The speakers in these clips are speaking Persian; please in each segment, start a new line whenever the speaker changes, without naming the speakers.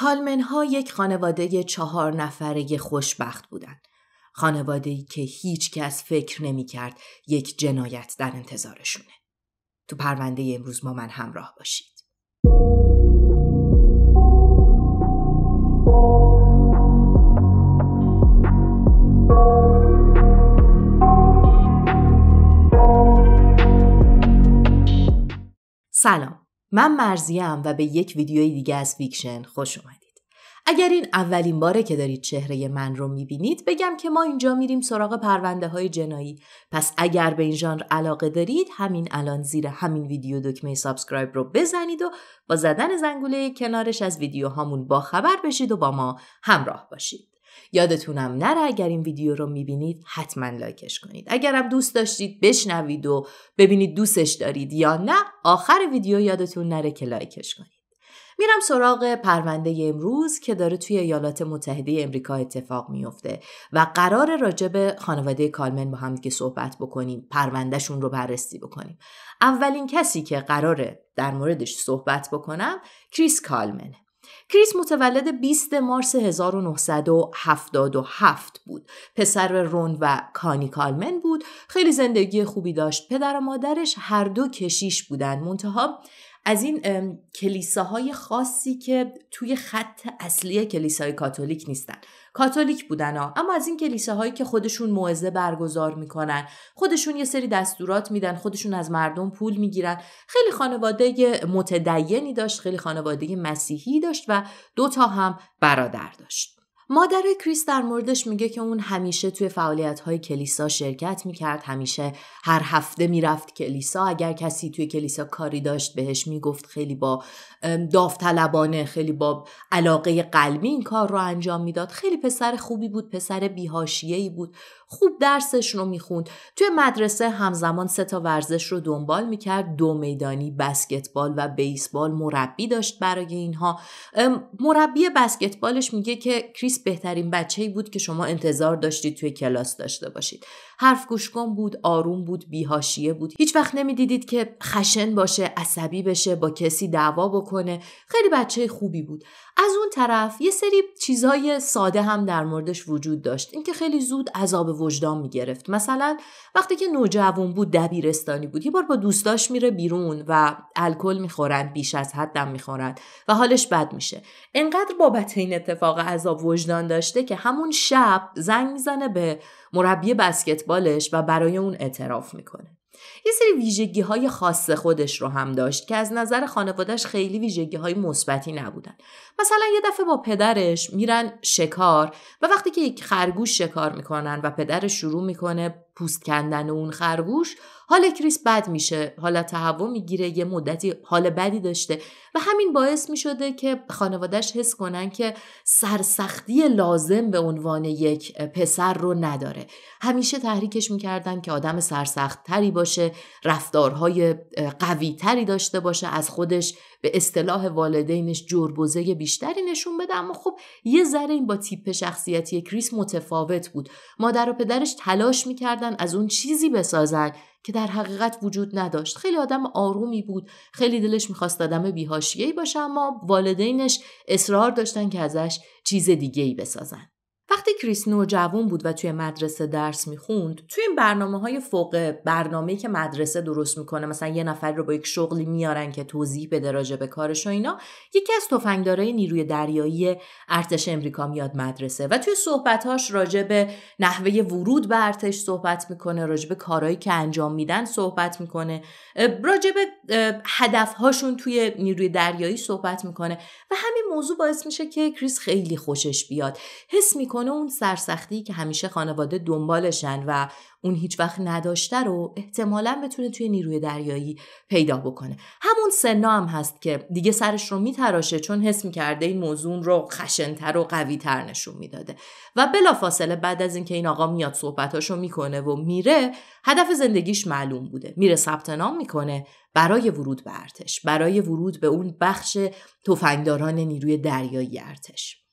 کالمن ها یک خانواده چهار نفره خوشبخت بودند. خانواده ای که هیچ کس فکر نمی کرد یک جنایت در انتظارشونه. تو پرونده امروز ما من همراه باشید. سلام من مرزیم و به یک ویدیوی دیگه از ویکشن خوش اومدید. اگر این اولین باره که دارید چهره من رو میبینید بگم که ما اینجا میریم سراغ پرونده های جنایی پس اگر به این ژانر علاقه دارید همین الان زیر همین ویدیو دکمه سابسکرایب رو بزنید و با زدن زنگوله کنارش از با خبر بشید و با ما همراه باشید. یادتونم نره اگر این ویدیو رو میبینید حتما لایکش کنید اگرم دوست داشتید بشنوید و ببینید دوستش دارید یا نه آخر ویدیو یادتون نره که لایکش کنید میرم سراغ پرونده امروز که داره توی ایالات متحده امریکا اتفاق میفته و قرار راجب خانواده کالمن با هم که صحبت بکنیم پروندهشون رو بررسی بکنیم اولین کسی که قراره در موردش صحبت بکنم کریس کالمنه کریس متولد 20 مارس 1977 بود. پسر رون و کانی کالمن بود. خیلی زندگی خوبی داشت. پدر و مادرش هر دو کشیش بودند. منتها از این کلیساهای خاصی که توی خط اصلی کلیسای کاتولیک نیستن. کاتولیک بودن ها اما از این کلیساهایی که خودشون موعظه برگزار میکنن خودشون یه سری دستورات میدن خودشون از مردم پول میگیرن خیلی خانواده متدینی داشت خیلی خانواده مسیحی داشت و دو تا هم برادر داشت مادر کریس در موردش میگه که اون همیشه توی فعالیت های کلیسا شرکت میکرد همیشه هر هفته میرفت کلیسا اگر کسی توی کلیسا کاری داشت بهش میگفت خیلی با داوطلبانه خیلی با علاقه قلبی این کار رو انجام میداد خیلی پسر خوبی بود پسر بیهاشیهی بود خوب درسش رو میخوند توی مدرسه همزمان سه تا ورزش رو دنبال میکرد دو میدانی بسکتبال و بیسبال مربی داشت برای اینها مربی بسکتبالش میگه که کریس بهترین بچه بود که شما انتظار داشتید توی کلاس داشته باشید حرف گوشکن بود آروم بود بیهاشیه بود هیچ وقت نمیدیدید که خشن باشه عصبی بشه با کسی دعوا بکنه خیلی بچه خوبی بود از اون طرف یه سری چیزای ساده هم در موردش وجود داشت اینکه خیلی زود عذاب وجدان میگرفت مثلا وقتی که نوجوان بود دبیرستانی بود یه بار با دوستاش میره بیرون و الکل میخورن بیش از هم میخورن و حالش بد میشه انقدر بابت این اتفاق عذاب وجدان داشته که همون شب زنگ میزنه به مربی بسکتبالش و برای اون اعتراف میکنه یه سری ویژگی های خاص خودش رو هم داشت که از نظر خانوادهش خیلی ویژگی های مثبتی نبودن مثلا یه دفعه با پدرش میرن شکار و وقتی که یک خرگوش شکار میکنن و پدرش شروع میکنه پوست کندن اون خرگوش حال کریس بد میشه حالا تهوع میگیره یه مدتی حال بدی داشته و همین باعث میشده که خانوادهش حس کنن که سرسختی لازم به عنوان یک پسر رو نداره همیشه تحریکش میکردن که آدم سرسخت تری باشه رفتارهای قوی تری داشته باشه از خودش به اصطلاح والدینش جربوزه بیشتری نشون بده اما خب یه ذره این با تیپ شخصیتی کریس متفاوت بود مادر و پدرش تلاش میکردن از اون چیزی بسازن که در حقیقت وجود نداشت خیلی آدم آرومی بود خیلی دلش میخواست آدم بیهاشیهی باشه اما والدینش اصرار داشتن که ازش چیز دیگه ای بسازن وقتی کریس نوجوان بود و توی مدرسه درس میخوند توی این برنامه های فوق برنامه که مدرسه درست میکنه مثلا یه نفر رو با یک شغلی میارن که توضیح بده راجع به کارش و اینا یکی از تفنگدارای نیروی دریایی ارتش امریکا میاد مدرسه و توی صحبتهاش راجع به نحوه ورود به ارتش صحبت میکنه راجع به کارهایی که انجام میدن صحبت میکنه راجع به هدفهاشون توی نیروی دریایی صحبت میکنه و همین موضوع باعث میشه که کریس خیلی خوشش بیاد حس میکنه میکنه اون سرسختی که همیشه خانواده دنبالشن و اون هیچ وقت نداشته رو احتمالا بتونه توی نیروی دریایی پیدا بکنه همون سنا هم هست که دیگه سرش رو میتراشه چون حس میکرده این موضوع رو خشنتر و قویتر نشون میداده و بلافاصله بعد از اینکه این آقا میاد صحبتاشو میکنه و میره هدف زندگیش معلوم بوده میره ثبت نام میکنه برای ورود به ارتش برای ورود به اون بخش تفنگداران نیروی دریایی ارتش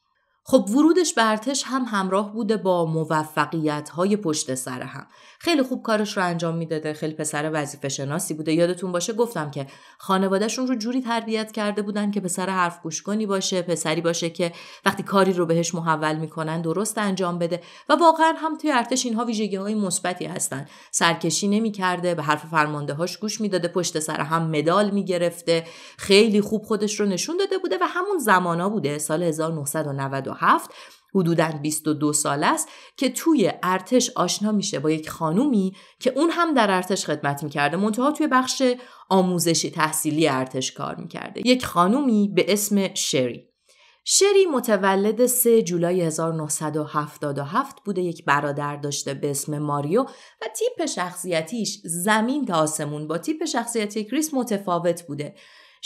خب ورودش به ارتش هم همراه بوده با موفقیت های پشت سر هم خیلی خوب کارش رو انجام میداده خیلی پسر وظیفه شناسی بوده یادتون باشه گفتم که خانوادهشون رو جوری تربیت کرده بودن که پسر حرف گوش کنی باشه پسری باشه که وقتی کاری رو بهش محول میکنن درست انجام بده و واقعا هم توی ارتش اینها ویژگی های مثبتی هستن سرکشی نمیکرده به حرف فرمانده هاش گوش میداده پشت سر هم مدال میگرفته خیلی خوب خودش رو نشون داده بوده و همون زمانا بوده سال 1990 حدودن حدودا 22 سال است که توی ارتش آشنا میشه با یک خانومی که اون هم در ارتش خدمت میکرده منتها توی بخش آموزشی تحصیلی ارتش کار میکرده یک خانومی به اسم شری شری متولد 3 جولای 1977 بوده یک برادر داشته به اسم ماریو و تیپ شخصیتیش زمین تا آسمون با تیپ شخصیتی کریس متفاوت بوده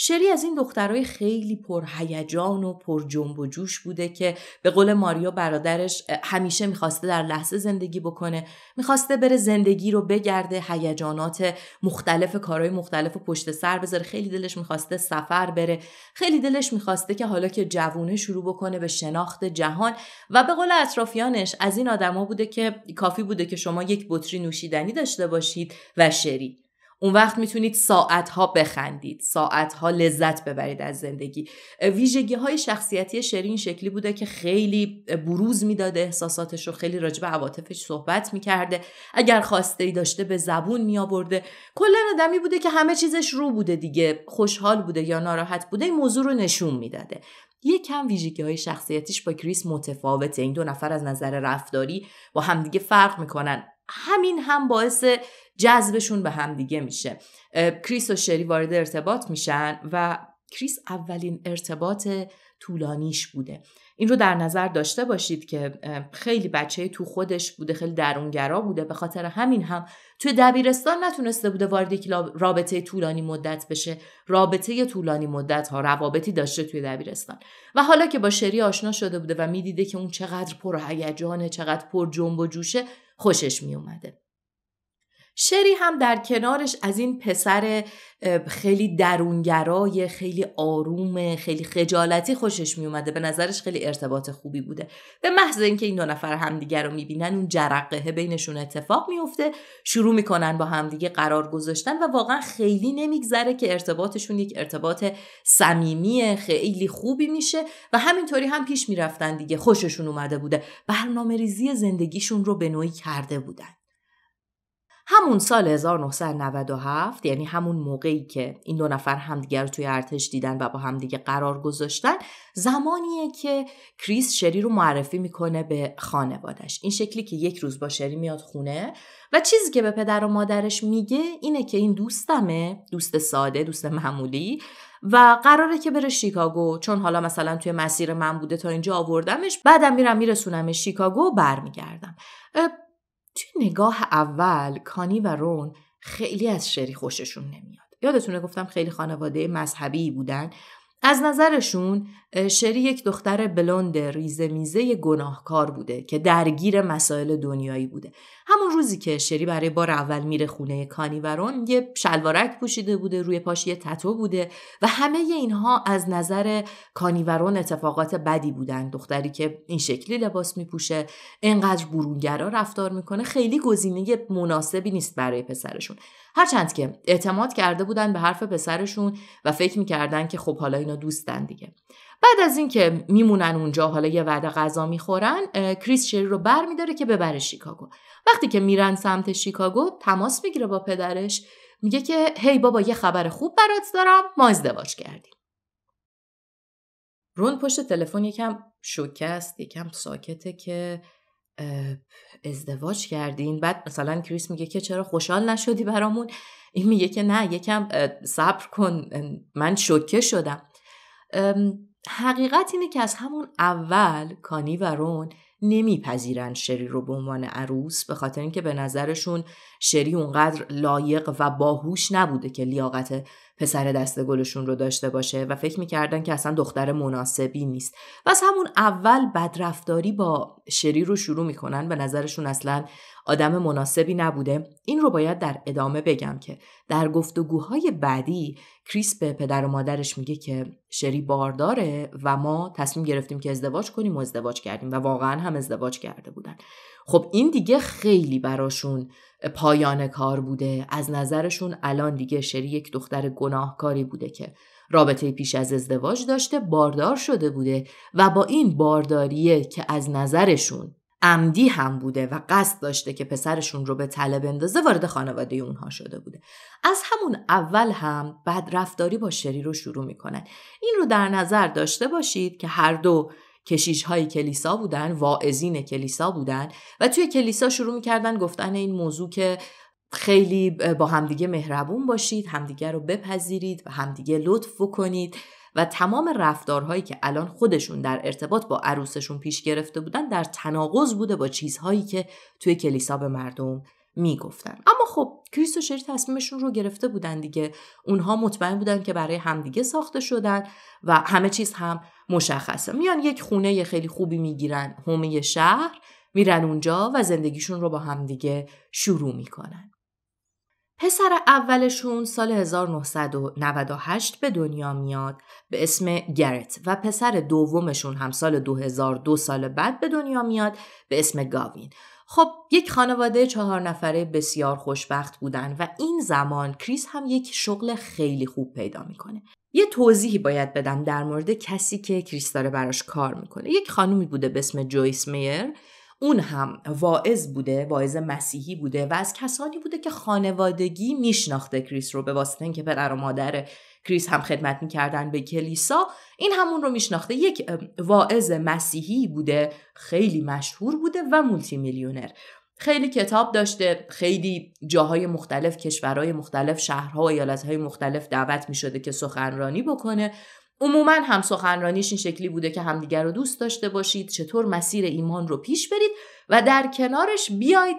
شری از این دخترای خیلی پرهیجان و پر جنب و جوش بوده که به قول ماریا برادرش همیشه میخواسته در لحظه زندگی بکنه میخواسته بره زندگی رو بگرده هیجانات مختلف کارهای مختلف و پشت سر بذاره خیلی دلش میخواسته سفر بره خیلی دلش میخواسته که حالا که جوونه شروع بکنه به شناخت جهان و به قول اطرافیانش از این آدما بوده که کافی بوده که شما یک بطری نوشیدنی داشته باشید و شری اون وقت میتونید ساعتها بخندید ساعتها لذت ببرید از زندگی ویژگی های شخصیتی شرین شکلی بوده که خیلی بروز میداده احساساتش رو خیلی راجبه عواطفش صحبت میکرده اگر خواسته ای داشته به زبون می آورده کلا آدمی بوده که همه چیزش رو بوده دیگه خوشحال بوده یا ناراحت بوده این موضوع رو نشون میداده یه کم ویژگی های شخصیتیش با کریس متفاوته این دو نفر از نظر رفتاری با همدیگه فرق میکنن همین هم باعث جذبشون به هم دیگه میشه کریس و شری وارد ارتباط میشن و کریس اولین ارتباط طولانیش بوده این رو در نظر داشته باشید که خیلی بچه تو خودش بوده خیلی درونگرا بوده به خاطر همین هم تو دبیرستان نتونسته بوده وارد یک رابطه طولانی مدت بشه رابطه طولانی مدت ها روابطی داشته توی دبیرستان و حالا که با شری آشنا شده بوده و میدیده که اون چقدر پر هیجانه چقدر پر جنب و جوشه خوشش میومده شری هم در کنارش از این پسر خیلی درونگرای خیلی آروم خیلی خجالتی خوشش میومده به نظرش خیلی ارتباط خوبی بوده به محض اینکه این دو نفر همدیگر رو میبینن اون جرقه بینشون اتفاق میفته شروع میکنن با همدیگه قرار گذاشتن و واقعا خیلی نمیگذره که ارتباطشون یک ارتباط صمیمی خیلی خوبی میشه و همینطوری هم پیش میرفتن دیگه خوششون اومده بوده برنامه ریزی زندگیشون رو به نوعی کرده بودن همون سال 1997 یعنی همون موقعی که این دو نفر همدیگر توی ارتش دیدن و با همدیگه قرار گذاشتن زمانیه که کریس شری رو معرفی میکنه به خانوادش این شکلی که یک روز با شری میاد خونه و چیزی که به پدر و مادرش میگه اینه که این دوستمه دوست ساده دوست معمولی و قراره که بره شیکاگو چون حالا مثلا توی مسیر من بوده تا اینجا آوردمش بعدم میرم میرسونم شیکاگو برمیگردم توی نگاه اول کانی و رون خیلی از شری خوششون نمیاد یادتونه گفتم خیلی خانواده مذهبی بودن از نظرشون شری یک دختر بلوند ریزه میزه گناهکار بوده که درگیر مسائل دنیایی بوده همون روزی که شری برای بار اول میره خونه کانیورون یه شلوارک پوشیده بوده روی پاش یه تتو بوده و همه اینها از نظر کانیورون اتفاقات بدی بودن دختری که این شکلی لباس میپوشه انقدر برونگرا رفتار میکنه خیلی گزینه مناسبی نیست برای پسرشون هرچند که اعتماد کرده بودن به حرف پسرشون و فکر میکردن که خب حالا اینا دوستن دیگه بعد از اینکه میمونن اونجا حالا یه وعده غذا میخورن کریس شری رو بر میداره که ببره شیکاگو وقتی که میرن سمت شیکاگو تماس میگیره با پدرش میگه که هی بابا یه خبر خوب برات دارم ما ازدواج کردیم رون پشت تلفن یکم شوکه است یکم ساکته که ازدواج کردین بعد مثلا کریس میگه که چرا خوشحال نشدی برامون این میگه که نه یکم صبر کن من شوکه شدم حقیقت اینه که از همون اول کانی و رون نمیپذیرند شری رو به عنوان عروس به خاطر اینکه به نظرشون شری اونقدر لایق و باهوش نبوده که لیاقت پسر دست گلشون رو داشته باشه و فکر میکردن که اصلا دختر مناسبی نیست و از همون اول بدرفتاری با شری رو شروع میکنن به نظرشون اصلا آدم مناسبی نبوده این رو باید در ادامه بگم که در گفتگوهای بعدی کریس به پدر و مادرش میگه که شری بارداره و ما تصمیم گرفتیم که ازدواج کنیم و ازدواج کردیم و واقعا هم ازدواج کرده بودن خب این دیگه خیلی براشون پایان کار بوده از نظرشون الان دیگه شری یک دختر گناهکاری بوده که رابطه پیش از ازدواج داشته باردار شده بوده و با این بارداریه که از نظرشون عمدی هم بوده و قصد داشته که پسرشون رو به تله بندازه وارد خانواده اونها شده بوده از همون اول هم رفتاری با شری رو شروع میکنن این رو در نظر داشته باشید که هر دو کشیش های کلیسا بودن واعظین کلیسا بودن و توی کلیسا شروع میکردن گفتن این موضوع که خیلی با همدیگه مهربون باشید همدیگه رو بپذیرید و همدیگه لطف کنید و تمام رفتارهایی که الان خودشون در ارتباط با عروسشون پیش گرفته بودن در تناقض بوده با چیزهایی که توی کلیسا به مردم میگفتن اما خب کریس و شری تصمیمشون رو گرفته بودن دیگه اونها مطمئن بودن که برای همدیگه ساخته شدن و همه چیز هم مشخصه میان یک خونه خیلی خوبی میگیرن هومه شهر میرن اونجا و زندگیشون رو با همدیگه شروع میکنن پسر اولشون سال 1998 به دنیا میاد به اسم گرت و پسر دومشون هم سال 2002 سال بعد به دنیا میاد به اسم گاوین خب یک خانواده چهار نفره بسیار خوشبخت بودن و این زمان کریس هم یک شغل خیلی خوب پیدا میکنه یه توضیحی باید بدم در مورد کسی که کریس داره براش کار میکنه یک خانومی بوده به اسم جویس میر اون هم واعظ بوده واعظ مسیحی بوده و از کسانی بوده که خانوادگی میشناخته کریس رو به واسطه اینکه پدر و مادر کریس هم خدمت میکردن به کلیسا این همون رو میشناخته یک واعظ مسیحی بوده خیلی مشهور بوده و مولتی میلیونر خیلی کتاب داشته خیلی جاهای مختلف کشورهای مختلف شهرها و ایالتهای مختلف دعوت می شده که سخنرانی بکنه عموما هم سخنرانیش این شکلی بوده که همدیگر رو دوست داشته باشید چطور مسیر ایمان رو پیش برید و در کنارش بیاید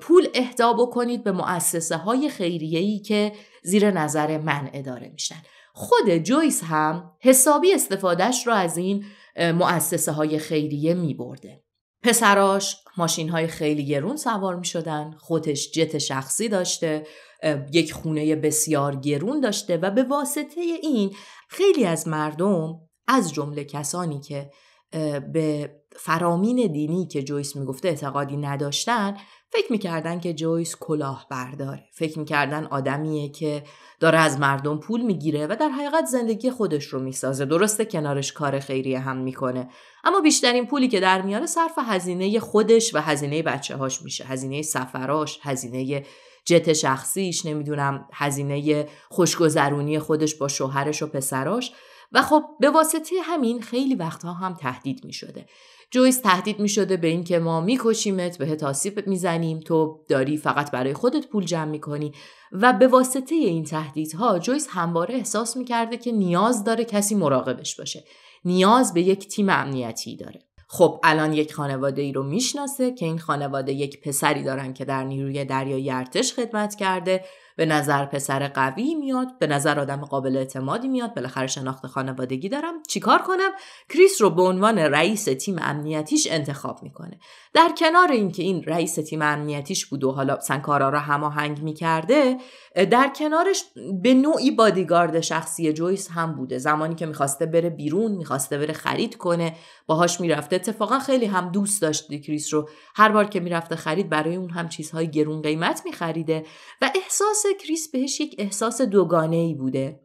پول اهدا بکنید به مؤسسه های خیریه‌ای که زیر نظر من اداره میشن خود جویس هم حسابی استفادهش رو از این مؤسسه های خیریه میبرده. پسراش ماشین های خیلی گرون سوار می شدن، خودش جت شخصی داشته، یک خونه بسیار گرون داشته و به واسطه این خیلی از مردم از جمله کسانی که به فرامین دینی که جویس میگفته اعتقادی نداشتن فکر میکردن که جویس کلاه برداره فکر میکردن آدمیه که داره از مردم پول میگیره و در حقیقت زندگی خودش رو میسازه درسته کنارش کار خیریه هم میکنه اما بیشترین پولی که در میاره صرف هزینه خودش و هزینه بچه هاش میشه هزینه سفراش هزینه جت شخصیش نمیدونم هزینه خوشگذرونی خودش با شوهرش و پسراش و خب به واسطه همین خیلی وقتها هم تهدید می شده. جویس تهدید می شده به اینکه ما میکشیمت به آسیب میزنیم تو داری فقط برای خودت پول جمع میکنی و به واسطه این تهدیدها جویس همواره احساس میکرده که نیاز داره کسی مراقبش باشه نیاز به یک تیم امنیتی داره خب الان یک خانواده ای رو میشناسه که این خانواده یک پسری دارن که در نیروی دریایی ارتش خدمت کرده به نظر پسر قوی میاد به نظر آدم قابل اعتمادی میاد بالاخره شناخت خانوادگی دارم چیکار کنم کریس رو به عنوان رئیس تیم امنیتیش انتخاب میکنه در کنار اینکه این رئیس تیم امنیتیش بود و حالا سنکارا را هماهنگ میکرده در کنارش به نوعی بادیگارد شخصی جویس هم بوده زمانی که میخواسته بره بیرون میخواسته بره خرید کنه باهاش میرفته اتفاقا خیلی هم دوست داشت کریس رو هر بار که میرفته خرید برای اون هم چیزهای گرون قیمت میخریده و احساس کریس بهش یک احساس دوگانه ای بوده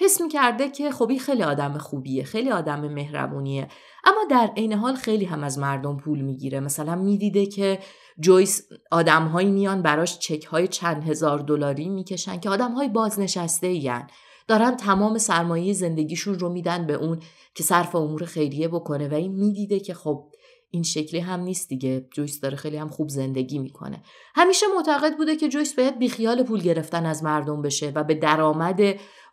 حس می کرده که خوبی خیلی آدم خوبیه خیلی آدم مهربونیه اما در عین حال خیلی هم از مردم پول گیره. مثلا میدیده که جویس آدمهایی میان براش چک های چند هزار دلاری میکشن که آدم های بازنشسته این. دارن تمام سرمایه زندگیشون رو میدن به اون که صرف امور خیریه بکنه و این میدیده که خب این شکلی هم نیست دیگه جویس داره خیلی هم خوب زندگی میکنه همیشه معتقد بوده که جویس باید بیخیال پول گرفتن از مردم بشه و به درآمد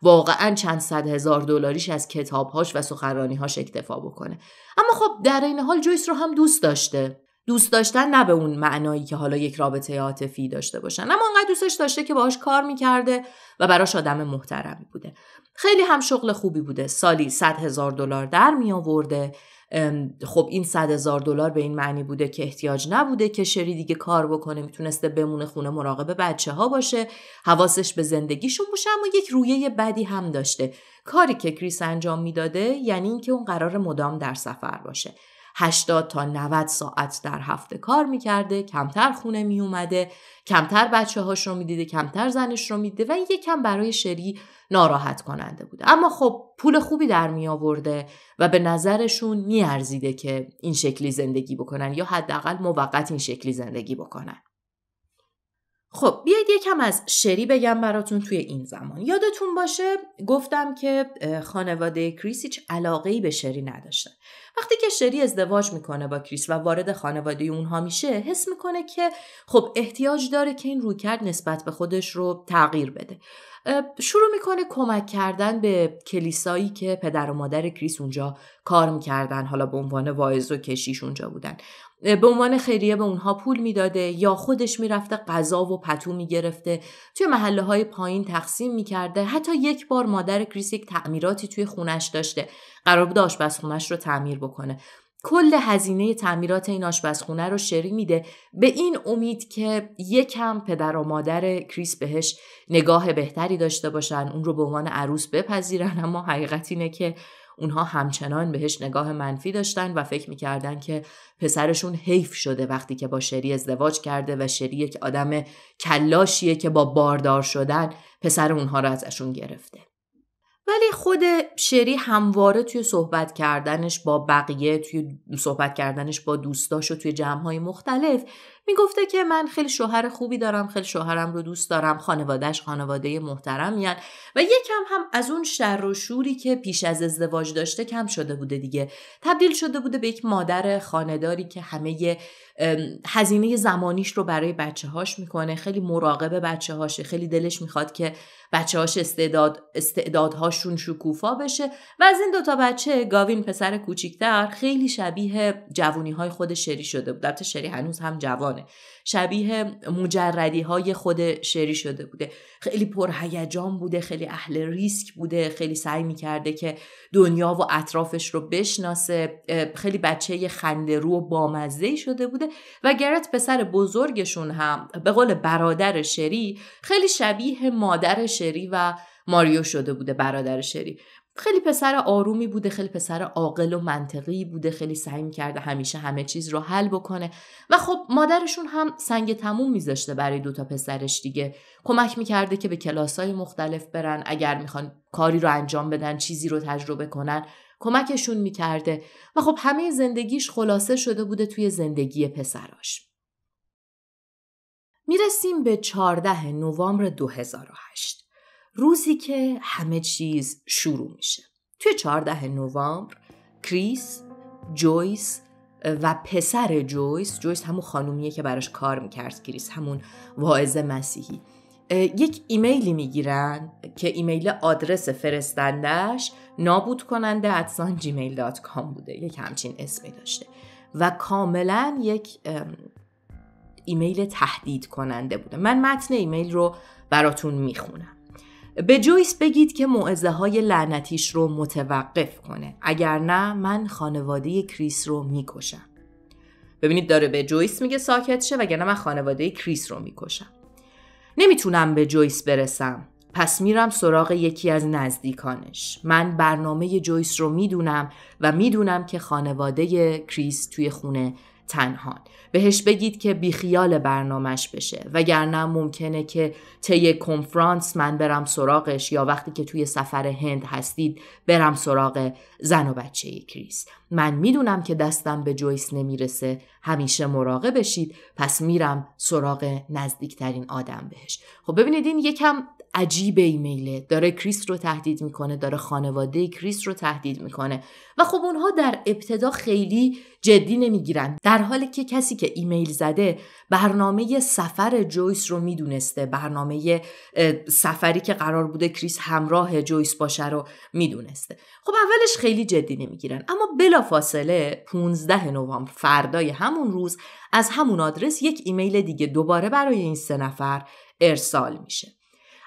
واقعا چند صد هزار دلاریش از کتابهاش و سخنرانیهاش اکتفا بکنه اما خب در این حال جویس رو هم دوست داشته دوست داشتن نه به اون معنایی که حالا یک رابطه عاطفی داشته باشن اما انقدر دوستش داشته که باهاش کار میکرده و براش آدم محترمی بوده خیلی هم شغل خوبی بوده سالی صد هزار دلار در می خب این صد هزار دلار به این معنی بوده که احتیاج نبوده که شری دیگه کار بکنه میتونسته بمونه خونه مراقب بچه ها باشه حواسش به زندگیشون باشه اما یک رویه بدی هم داشته کاری که کریس انجام میداده یعنی اینکه اون قرار مدام در سفر باشه 80 تا 90 ساعت در هفته کار میکرده کمتر خونه میومده کمتر بچه هاش رو میدیده کمتر زنش رو میده و یکم برای شری ناراحت کننده بوده اما خب پول خوبی در می آورده و به نظرشون میارزیده که این شکلی زندگی بکنن یا حداقل موقت این شکلی زندگی بکنن خب بیاید یکم از شری بگم براتون توی این زمان یادتون باشه گفتم که خانواده کریسیچ علاقه ای به شری نداشتن وقتی که شری ازدواج میکنه با کریس و وارد خانواده اونها میشه حس میکنه که خب احتیاج داره که این رویکرد نسبت به خودش رو تغییر بده شروع میکنه کمک کردن به کلیسایی که پدر و مادر کریس اونجا کار میکردن حالا به عنوان واعظ و کشیش اونجا بودن به عنوان خیریه به اونها پول میداده یا خودش میرفته غذا و پتو میگرفته توی محله های پایین تقسیم میکرده حتی یک بار مادر کریس یک تعمیراتی توی خونش داشته قرار بود آشپزخونش رو تعمیر بکنه کل هزینه تعمیرات این آشپزخونه رو شری میده به این امید که یکم پدر و مادر کریس بهش نگاه بهتری داشته باشن اون رو به عنوان عروس بپذیرن اما حقیقت اینه که اونها همچنان بهش نگاه منفی داشتن و فکر میکردن که پسرشون حیف شده وقتی که با شری ازدواج کرده و شری یک آدم کلاشیه که با باردار شدن پسر اونها رو ازشون گرفته ولی خود شری همواره توی صحبت کردنش با بقیه توی صحبت کردنش با دوستاش و توی جمعهای مختلف میگفته که من خیلی شوهر خوبی دارم خیلی شوهرم رو دوست دارم خانوادهش خانواده محترمیان و یکم هم از اون شر و شوری که پیش از ازدواج داشته کم شده بوده دیگه تبدیل شده بوده به یک مادر خانداری که همه هزینه زمانیش رو برای بچه هاش میکنه خیلی مراقب بچه هاشه خیلی دلش میخواد که بچه هاش استعداد استعدادهاشون شکوفا بشه و از این دوتا بچه گاوین پسر کوچیکتر خیلی شبیه جوونی های خود شری شده بود البته شری هنوز هم جوانه شبیه مجردی های خود شری شده بوده خیلی پرهیجان بوده خیلی اهل ریسک بوده خیلی سعی میکرده که دنیا و اطرافش رو بشناسه خیلی بچه خنده رو و بامزه شده بوده و گرت پسر بزرگشون هم به قول برادر شری خیلی شبیه مادر شری و ماریو شده بوده برادر شری خیلی پسر آرومی بوده خیلی پسر عاقل و منطقی بوده خیلی سعی کرده همیشه همه چیز رو حل بکنه و خب مادرشون هم سنگ تموم میذاشته برای دوتا پسرش دیگه کمک میکرده که به کلاسای مختلف برن اگر میخوان کاری رو انجام بدن چیزی رو تجربه کنن کمکشون میکرده و خب همه زندگیش خلاصه شده بوده توی زندگی پسراش. میرسیم به 14 نوامبر 2008 روزی که همه چیز شروع میشه. توی 14 نوامبر کریس، جویس و پسر جویس جویس همون خانومیه که براش کار میکرد کریس همون واعظ مسیحی یک ایمیلی میگیرن که ایمیل آدرس فرستندهش نابود کننده اتسان جیمیل دات بوده یک همچین اسمی داشته و کاملا یک ایمیل تهدید کننده بوده من متن ایمیل رو براتون میخونم به جویس بگید که معزه های لعنتیش رو متوقف کنه اگر نه من خانواده کریس رو میکشم ببینید داره به جویس میگه ساکت شه وگرنه من خانواده کریس رو میکشم نمیتونم به جویس برسم پس میرم سراغ یکی از نزدیکانش من برنامه جویس رو میدونم و میدونم که خانواده کریس توی خونه تنهان بهش بگید که بیخیال برنامهش بشه وگرنه ممکنه که طی کنفرانس من برم سراغش یا وقتی که توی سفر هند هستید برم سراغ زن و بچه کریس من میدونم که دستم به جویس نمیرسه همیشه مراقب بشید پس میرم سراغ نزدیکترین آدم بهش خب ببینید این یکم عجیب ایمیله داره کریس رو تهدید میکنه داره خانواده کریس رو تهدید میکنه و خب اونها در ابتدا خیلی جدی نمیگیرن در حالی که کسی که ایمیل زده برنامه سفر جویس رو میدونسته برنامه سفری که قرار بوده کریس همراه جویس باشه رو میدونسته خب اولش خیلی جدی نمیگیرن اما بلافاصله 15 نوامبر فردای همون روز از همون آدرس یک ایمیل دیگه دوباره برای این سه نفر ارسال میشه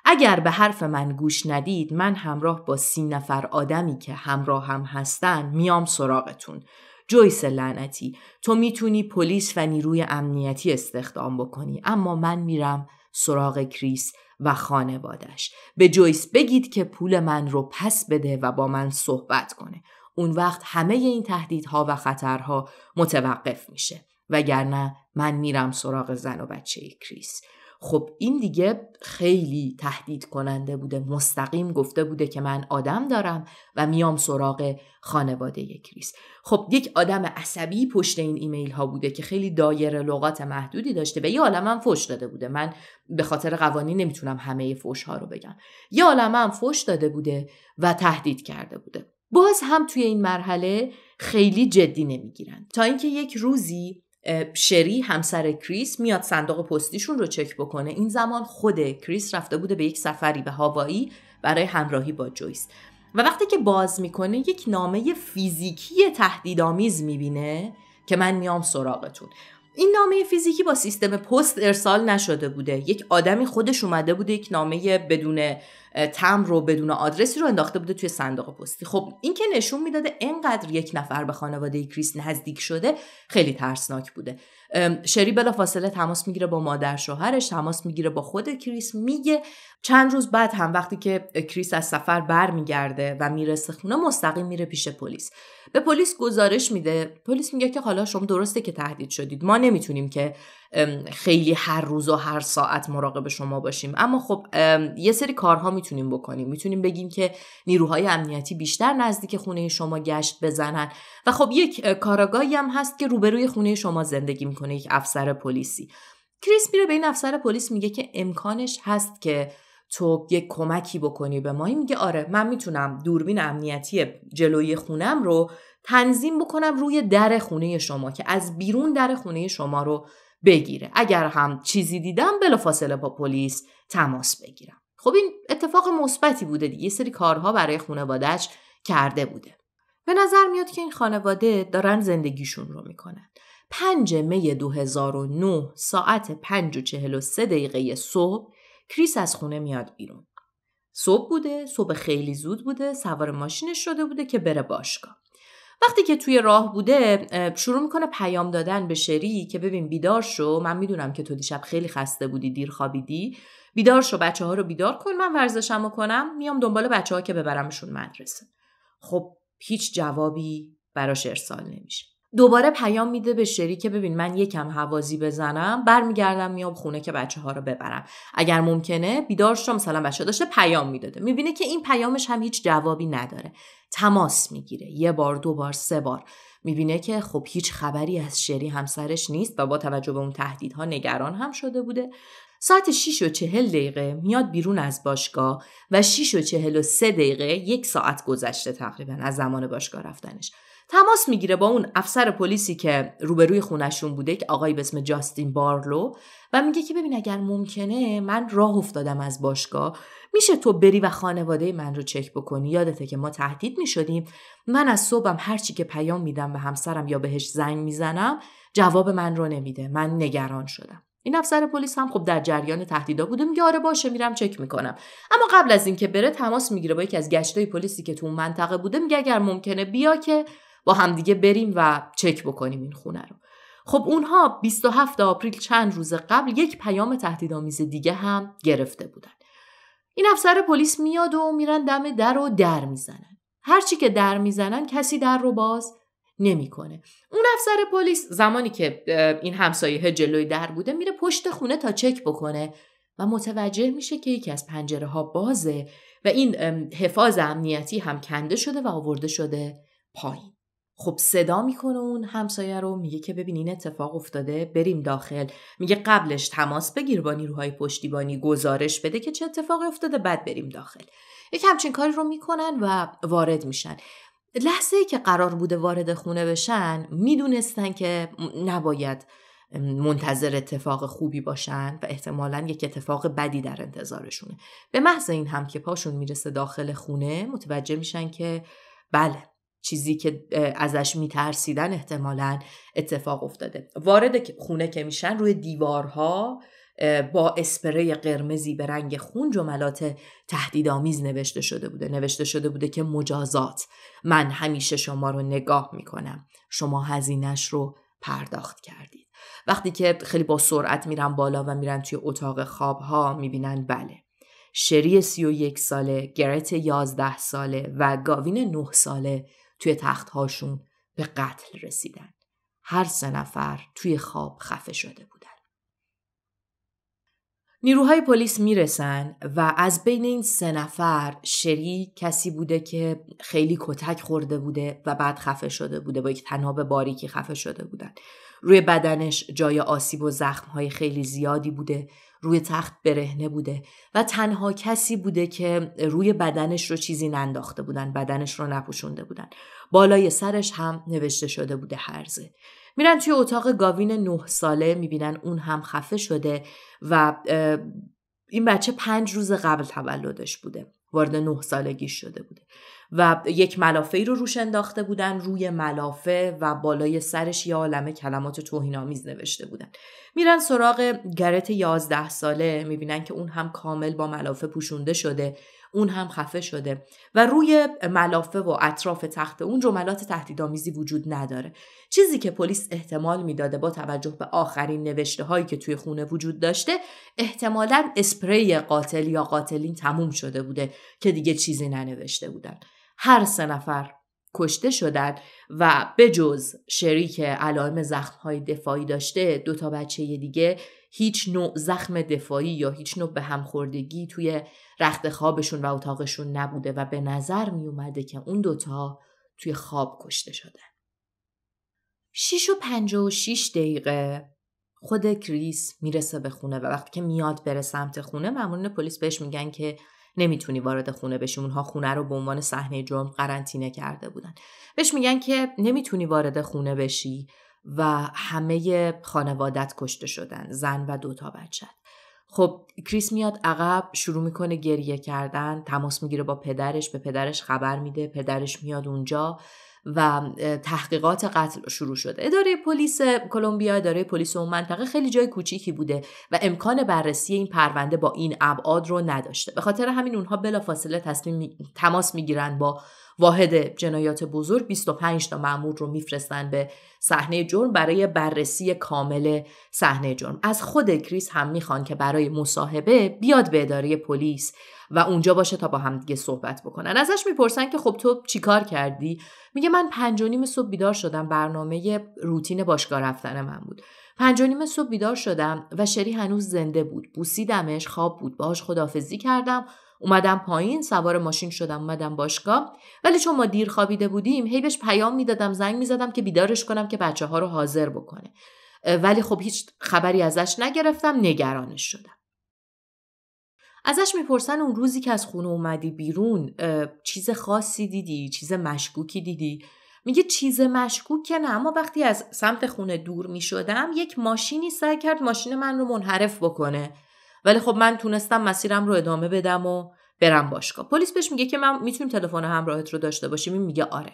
اگر به حرف من گوش ندید من همراه با سی نفر آدمی که همراه هم هستن میام سراغتون جویس لعنتی تو میتونی پلیس و نیروی امنیتی استخدام بکنی اما من میرم سراغ کریس و خانوادش به جویس بگید که پول من رو پس بده و با من صحبت کنه اون وقت همه این تهدیدها و خطرها متوقف میشه وگرنه من میرم سراغ زن و بچه کریس خب این دیگه خیلی تهدید کننده بوده مستقیم گفته بوده که من آدم دارم و میام سراغ خانواده کریس خب یک آدم عصبی پشت این ایمیل ها بوده که خیلی دایره لغات محدودی داشته و یه من فوش داده بوده من به خاطر قوانین نمیتونم همه فوش ها رو بگم یه عالمم هم فوش داده بوده و تهدید کرده بوده باز هم توی این مرحله خیلی جدی نمیگیرند تا اینکه یک روزی شری همسر کریس میاد صندوق پستیشون رو چک بکنه این زمان خود کریس رفته بوده به یک سفری به هاوایی برای همراهی با جویس و وقتی که باز میکنه یک نامه فیزیکی تهدیدآمیز میبینه که من میام سراغتون این نامه فیزیکی با سیستم پست ارسال نشده بوده یک آدمی خودش اومده بوده یک نامه بدون تم رو بدون آدرسی رو انداخته بوده توی صندوق پستی خب این که نشون میداده انقدر یک نفر به خانواده کریس نزدیک شده خیلی ترسناک بوده شری بلافاصله تماس میگیره با مادر شوهرش تماس میگیره با خود کریس میگه چند روز بعد هم وقتی که کریس از سفر برمیگرده و میرسه خونه مستقیم میره پیش پلیس به پلیس گزارش میده پلیس میگه که حالا شما درسته که تهدید شدید ما نمیتونیم که خیلی هر روز و هر ساعت مراقب شما باشیم اما خب یه سری کارها میتونیم بکنیم میتونیم بگیم که نیروهای امنیتی بیشتر نزدیک خونه شما گشت بزنن و خب یک کاراگاهی هم هست که روبروی خونه شما زندگی میکنه یک افسر پلیسی کریس میره به این افسر پلیس میگه که امکانش هست که تو یک کمکی بکنی به ما این میگه آره من میتونم دوربین امنیتی جلوی خونم رو تنظیم بکنم روی در خونه شما که از بیرون در خونه شما رو بگیره اگر هم چیزی دیدم بلافاصله با پلیس تماس بگیرم خب این اتفاق مثبتی بوده دیگه یه سری کارها برای خانوادهش کرده بوده به نظر میاد که این خانواده دارن زندگیشون رو میکنن 5 می 2009 ساعت 5 و 43 دقیقه صبح کریس از خونه میاد بیرون. صبح بوده، صبح خیلی زود بوده، سوار ماشینش شده بوده که بره باشگاه. وقتی که توی راه بوده شروع میکنه پیام دادن به شری که ببین بیدار شو من میدونم که تو دیشب خیلی خسته بودی دیر خوابیدی بیدار شو بچه ها رو بیدار کن من ورزشم کنم میام دنبال بچه ها که ببرمشون مدرسه خب هیچ جوابی براش ارسال نمیشه دوباره پیام میده به شری که ببین من یکم حوازی بزنم برمیگردم میام خونه که بچه ها رو ببرم اگر ممکنه بیدار شو مثلا بچه داشته پیام میداده میبینه که این پیامش هم هیچ جوابی نداره تماس میگیره یه بار دو بار سه بار میبینه که خب هیچ خبری از شری همسرش نیست و با توجه به اون تهدیدها نگران هم شده بوده ساعت 6 و چهل دقیقه میاد بیرون از باشگاه و 6 و چهل و سه دقیقه یک ساعت گذشته تقریبا از زمان باشگاه رفتنش تماس میگیره با اون افسر پلیسی که روبروی خونشون بوده که آقای به اسم جاستین بارلو و میگه که ببین اگر ممکنه من راه افتادم از باشگاه میشه تو بری و خانواده من رو چک بکنی یادته که ما تهدید میشدیم من از صبحم هرچی که پیام میدم به همسرم یا بهش زنگ میزنم جواب من رو نمیده من نگران شدم این افسر پلیس هم خب در جریان تهدیدا بوده میگه آره باشه میرم چک میکنم اما قبل از اینکه بره تماس میگیره با یکی از گشتای پلیسی که تو اون منطقه بوده میگه اگر ممکنه بیا که با همدیگه بریم و چک بکنیم این خونه رو خب اونها 27 آپریل چند روز قبل یک پیام تهدیدآمیز دیگه هم گرفته بودن این افسر پلیس میاد و میرن دم در و در میزنن هرچی که در میزنن کسی در رو باز نمیکنه اون افسر پلیس زمانی که این همسایه جلوی در بوده میره پشت خونه تا چک بکنه و متوجه میشه که یکی از پنجره ها بازه و این حفاظ امنیتی هم کنده شده و آورده شده پایین خب صدا میکنه همسایه رو میگه که ببین این اتفاق افتاده بریم داخل میگه قبلش تماس بگیر با نیروهای پشتیبانی گزارش بده که چه اتفاقی افتاده بعد بریم داخل یک همچین کاری رو میکنن و وارد میشن لحظه ای که قرار بوده وارد خونه بشن میدونستن که نباید منتظر اتفاق خوبی باشن و احتمالا یک اتفاق بدی در انتظارشونه به محض این هم که پاشون میرسه داخل خونه متوجه میشن که بله چیزی که ازش میترسیدن احتمالا اتفاق افتاده وارد خونه که میشن روی دیوارها با اسپری قرمزی به رنگ خون جملات تهدیدآمیز نوشته شده بوده نوشته شده بوده که مجازات من همیشه شما رو نگاه میکنم شما هزینش رو پرداخت کردید وقتی که خیلی با سرعت میرن بالا و میرن توی اتاق خوابها میبینن بله شری یک ساله، گرت یازده ساله و گاوین نه ساله توی هاشون به قتل رسیدن. هر سه نفر توی خواب خفه شده بودن. نیروهای پلیس میرسن و از بین این سه نفر شری کسی بوده که خیلی کتک خورده بوده و بعد خفه شده بوده با یک تناب باریکی خفه شده بودن روی بدنش جای آسیب و زخمهای خیلی زیادی بوده روی تخت برهنه بوده و تنها کسی بوده که روی بدنش رو چیزی ننداخته بودن بدنش رو نپوشونده بودن بالای سرش هم نوشته شده بوده هرزه میرن توی اتاق گاوین نه ساله میبینن اون هم خفه شده و این بچه پنج روز قبل تولدش بوده وارد نه سالگی شده بوده و یک ملافه رو روش انداخته بودن روی ملافه و بالای سرش یه عالمه کلمات توهینآمیز نوشته بودن میرن سراغ گرت یازده ساله میبینن که اون هم کامل با ملافه پوشونده شده اون هم خفه شده و روی ملافه و اطراف تخت اون جملات تهدیدآمیزی وجود نداره چیزی که پلیس احتمال میداده با توجه به آخرین نوشته هایی که توی خونه وجود داشته احتمالا اسپری قاتل یا قاتلین تموم شده بوده که دیگه چیزی ننوشته بودن هر سه نفر کشته شدن و بجز شریک علائم های دفاعی داشته دو تا بچه دیگه هیچ نوع زخم دفاعی یا هیچ نوع به همخوردگی توی رخت خوابشون و اتاقشون نبوده و به نظر می اومده که اون دوتا توی خواب کشته شدن. 6 و 56 دقیقه خود کریس میرسه به خونه و وقتی که میاد بره سمت خونه مامورین پلیس بهش میگن که نمیتونی وارد خونه بشی اونها خونه رو به عنوان صحنه جرم قرنطینه کرده بودن بهش میگن که نمیتونی وارد خونه بشی و همه خانوادت کشته شدن زن و دوتا بچه خب کریس میاد عقب شروع میکنه گریه کردن تماس میگیره با پدرش به پدرش خبر میده پدرش میاد اونجا و تحقیقات قتل شروع شده اداره پلیس کلمبیا اداره پلیس اون منطقه خیلی جای کوچیکی بوده و امکان بررسی این پرونده با این ابعاد رو نداشته به خاطر همین اونها بلافاصله تصمیم تماس میگیرن با واحد جنایات بزرگ 25 تا مأمور رو میفرستن به صحنه جرم برای بررسی کامل صحنه جرم از خود کریس هم میخوان که برای مصاحبه بیاد به اداره پلیس و اونجا باشه تا با هم دیگه صحبت بکنن ازش میپرسن که خب تو چیکار کردی میگه من پنج و نیم صبح بیدار شدم برنامه روتین باشگاه رفتن من بود پنج و نیم صبح بیدار شدم و شری هنوز زنده بود بوسیدمش خواب بود باهاش خدافزی کردم اومدم پایین سوار ماشین شدم اومدم باشگاه ولی چون ما دیر خوابیده بودیم هی بهش پیام میدادم زنگ میزدم که بیدارش کنم که بچه ها رو حاضر بکنه ولی خب هیچ خبری ازش نگرفتم نگرانش شدم ازش میپرسن اون روزی که از خونه اومدی بیرون چیز خاصی دیدی چیز مشکوکی دیدی میگه چیز مشکوک که نه اما وقتی از سمت خونه دور میشدم یک ماشینی سعی کرد ماشین من رو منحرف بکنه ولی خب من تونستم مسیرم رو ادامه بدم و برم باشگاه پلیس بهش میگه که من میتونیم تلفن همراهت رو داشته باشیم این میگه آره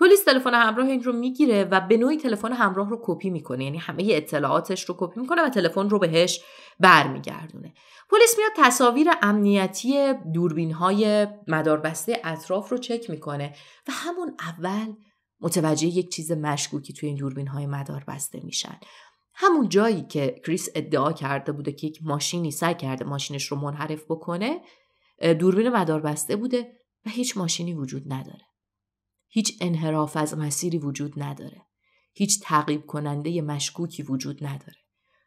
پلیس تلفن همراه این رو میگیره و به نوعی تلفن همراه رو کپی میکنه یعنی همه اطلاعاتش رو کپی میکنه و تلفن رو بهش برمیگردونه پلیس میاد تصاویر امنیتی دوربین های مداربسته اطراف رو چک میکنه و همون اول متوجه یک چیز مشکوکی توی این دوربین های مدار بسته میشن همون جایی که کریس ادعا کرده بوده که یک ماشینی سعی کرده ماشینش رو منحرف بکنه دوربین مدار بسته بوده و هیچ ماشینی وجود نداره هیچ انحراف از مسیری وجود نداره هیچ تعقیب کننده مشکوکی وجود نداره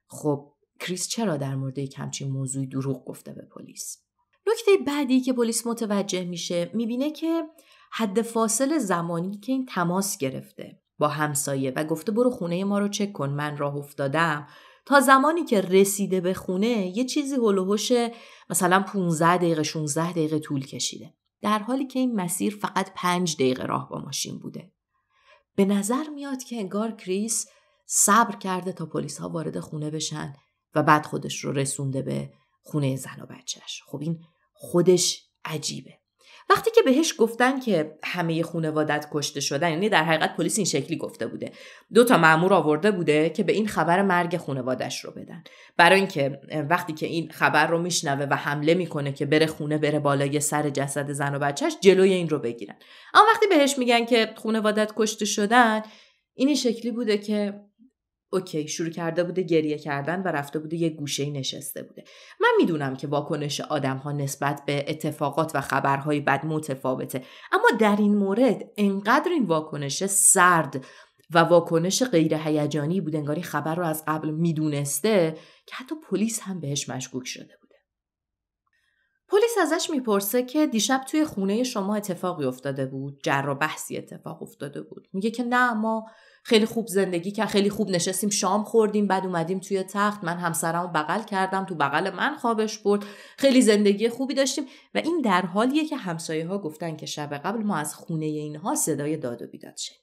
خب کریس چرا در مورد یک همچین موضوعی دروغ گفته به پلیس نکته بعدی که پلیس متوجه میشه میبینه که حد فاصل زمانی که این تماس گرفته با همسایه و گفته برو خونه ما رو چک کن من راه افتادم تا زمانی که رسیده به خونه یه چیزی هلوهوش مثلا 15 دقیقه 16 دقیقه طول کشیده در حالی که این مسیر فقط 5 دقیقه راه با ماشین بوده به نظر میاد که انگار کریس صبر کرده تا پلیس ها وارد خونه بشن و بعد خودش رو رسونده به خونه زن و بچهش خب این خودش عجیبه وقتی که بهش گفتن که همه خونوادت کشته شدن یعنی در حقیقت پلیس این شکلی گفته بوده دو تا معمور آورده بوده که به این خبر مرگ خونوادش رو بدن برای اینکه وقتی که این خبر رو میشنوه و حمله میکنه که بره خونه بره بالای سر جسد زن و بچهش جلوی این رو بگیرن اما وقتی بهش میگن که خونوادت کشته شدن این شکلی بوده که اوکی شروع کرده بوده گریه کردن و رفته بوده یه گوشه نشسته بوده من میدونم که واکنش آدم ها نسبت به اتفاقات و خبرهای بد متفاوته اما در این مورد انقدر این واکنش سرد و واکنش غیر هیجانی بود انگاری خبر رو از قبل میدونسته که حتی پلیس هم بهش مشکوک شده بوده پلیس ازش میپرسه که دیشب توی خونه شما اتفاقی افتاده بود جر و بحثی اتفاق افتاده بود میگه که نه ما خیلی خوب زندگی کرد خیلی خوب نشستیم شام خوردیم بعد اومدیم توی تخت من همسرمو بغل کردم تو بغل من خوابش برد خیلی زندگی خوبی داشتیم و این در حالیه که همسایه ها گفتن که شب قبل ما از خونه اینها صدای داد و بیداد شنیدیم.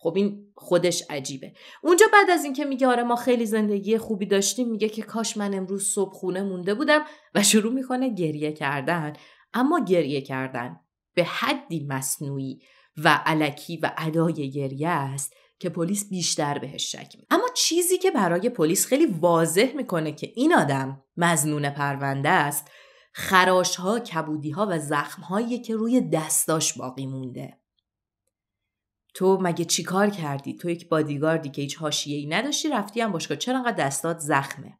خب این خودش عجیبه اونجا بعد از اینکه میگه آره ما خیلی زندگی خوبی داشتیم میگه که کاش من امروز صبح خونه مونده بودم و شروع میکنه گریه کردن اما گریه کردن به حدی مصنوعی و علکی و ادای گریه است که پلیس بیشتر بهش شک میکنه اما چیزی که برای پلیس خیلی واضح میکنه که این آدم مزنون پرونده است خراش ها کبودی ها و زخم که روی دستاش باقی مونده تو مگه چیکار کردی تو یک بادیگاردی که هیچ حاشیه‌ای نداشتی رفتی هم باشگاه چرا انقدر دستات زخمه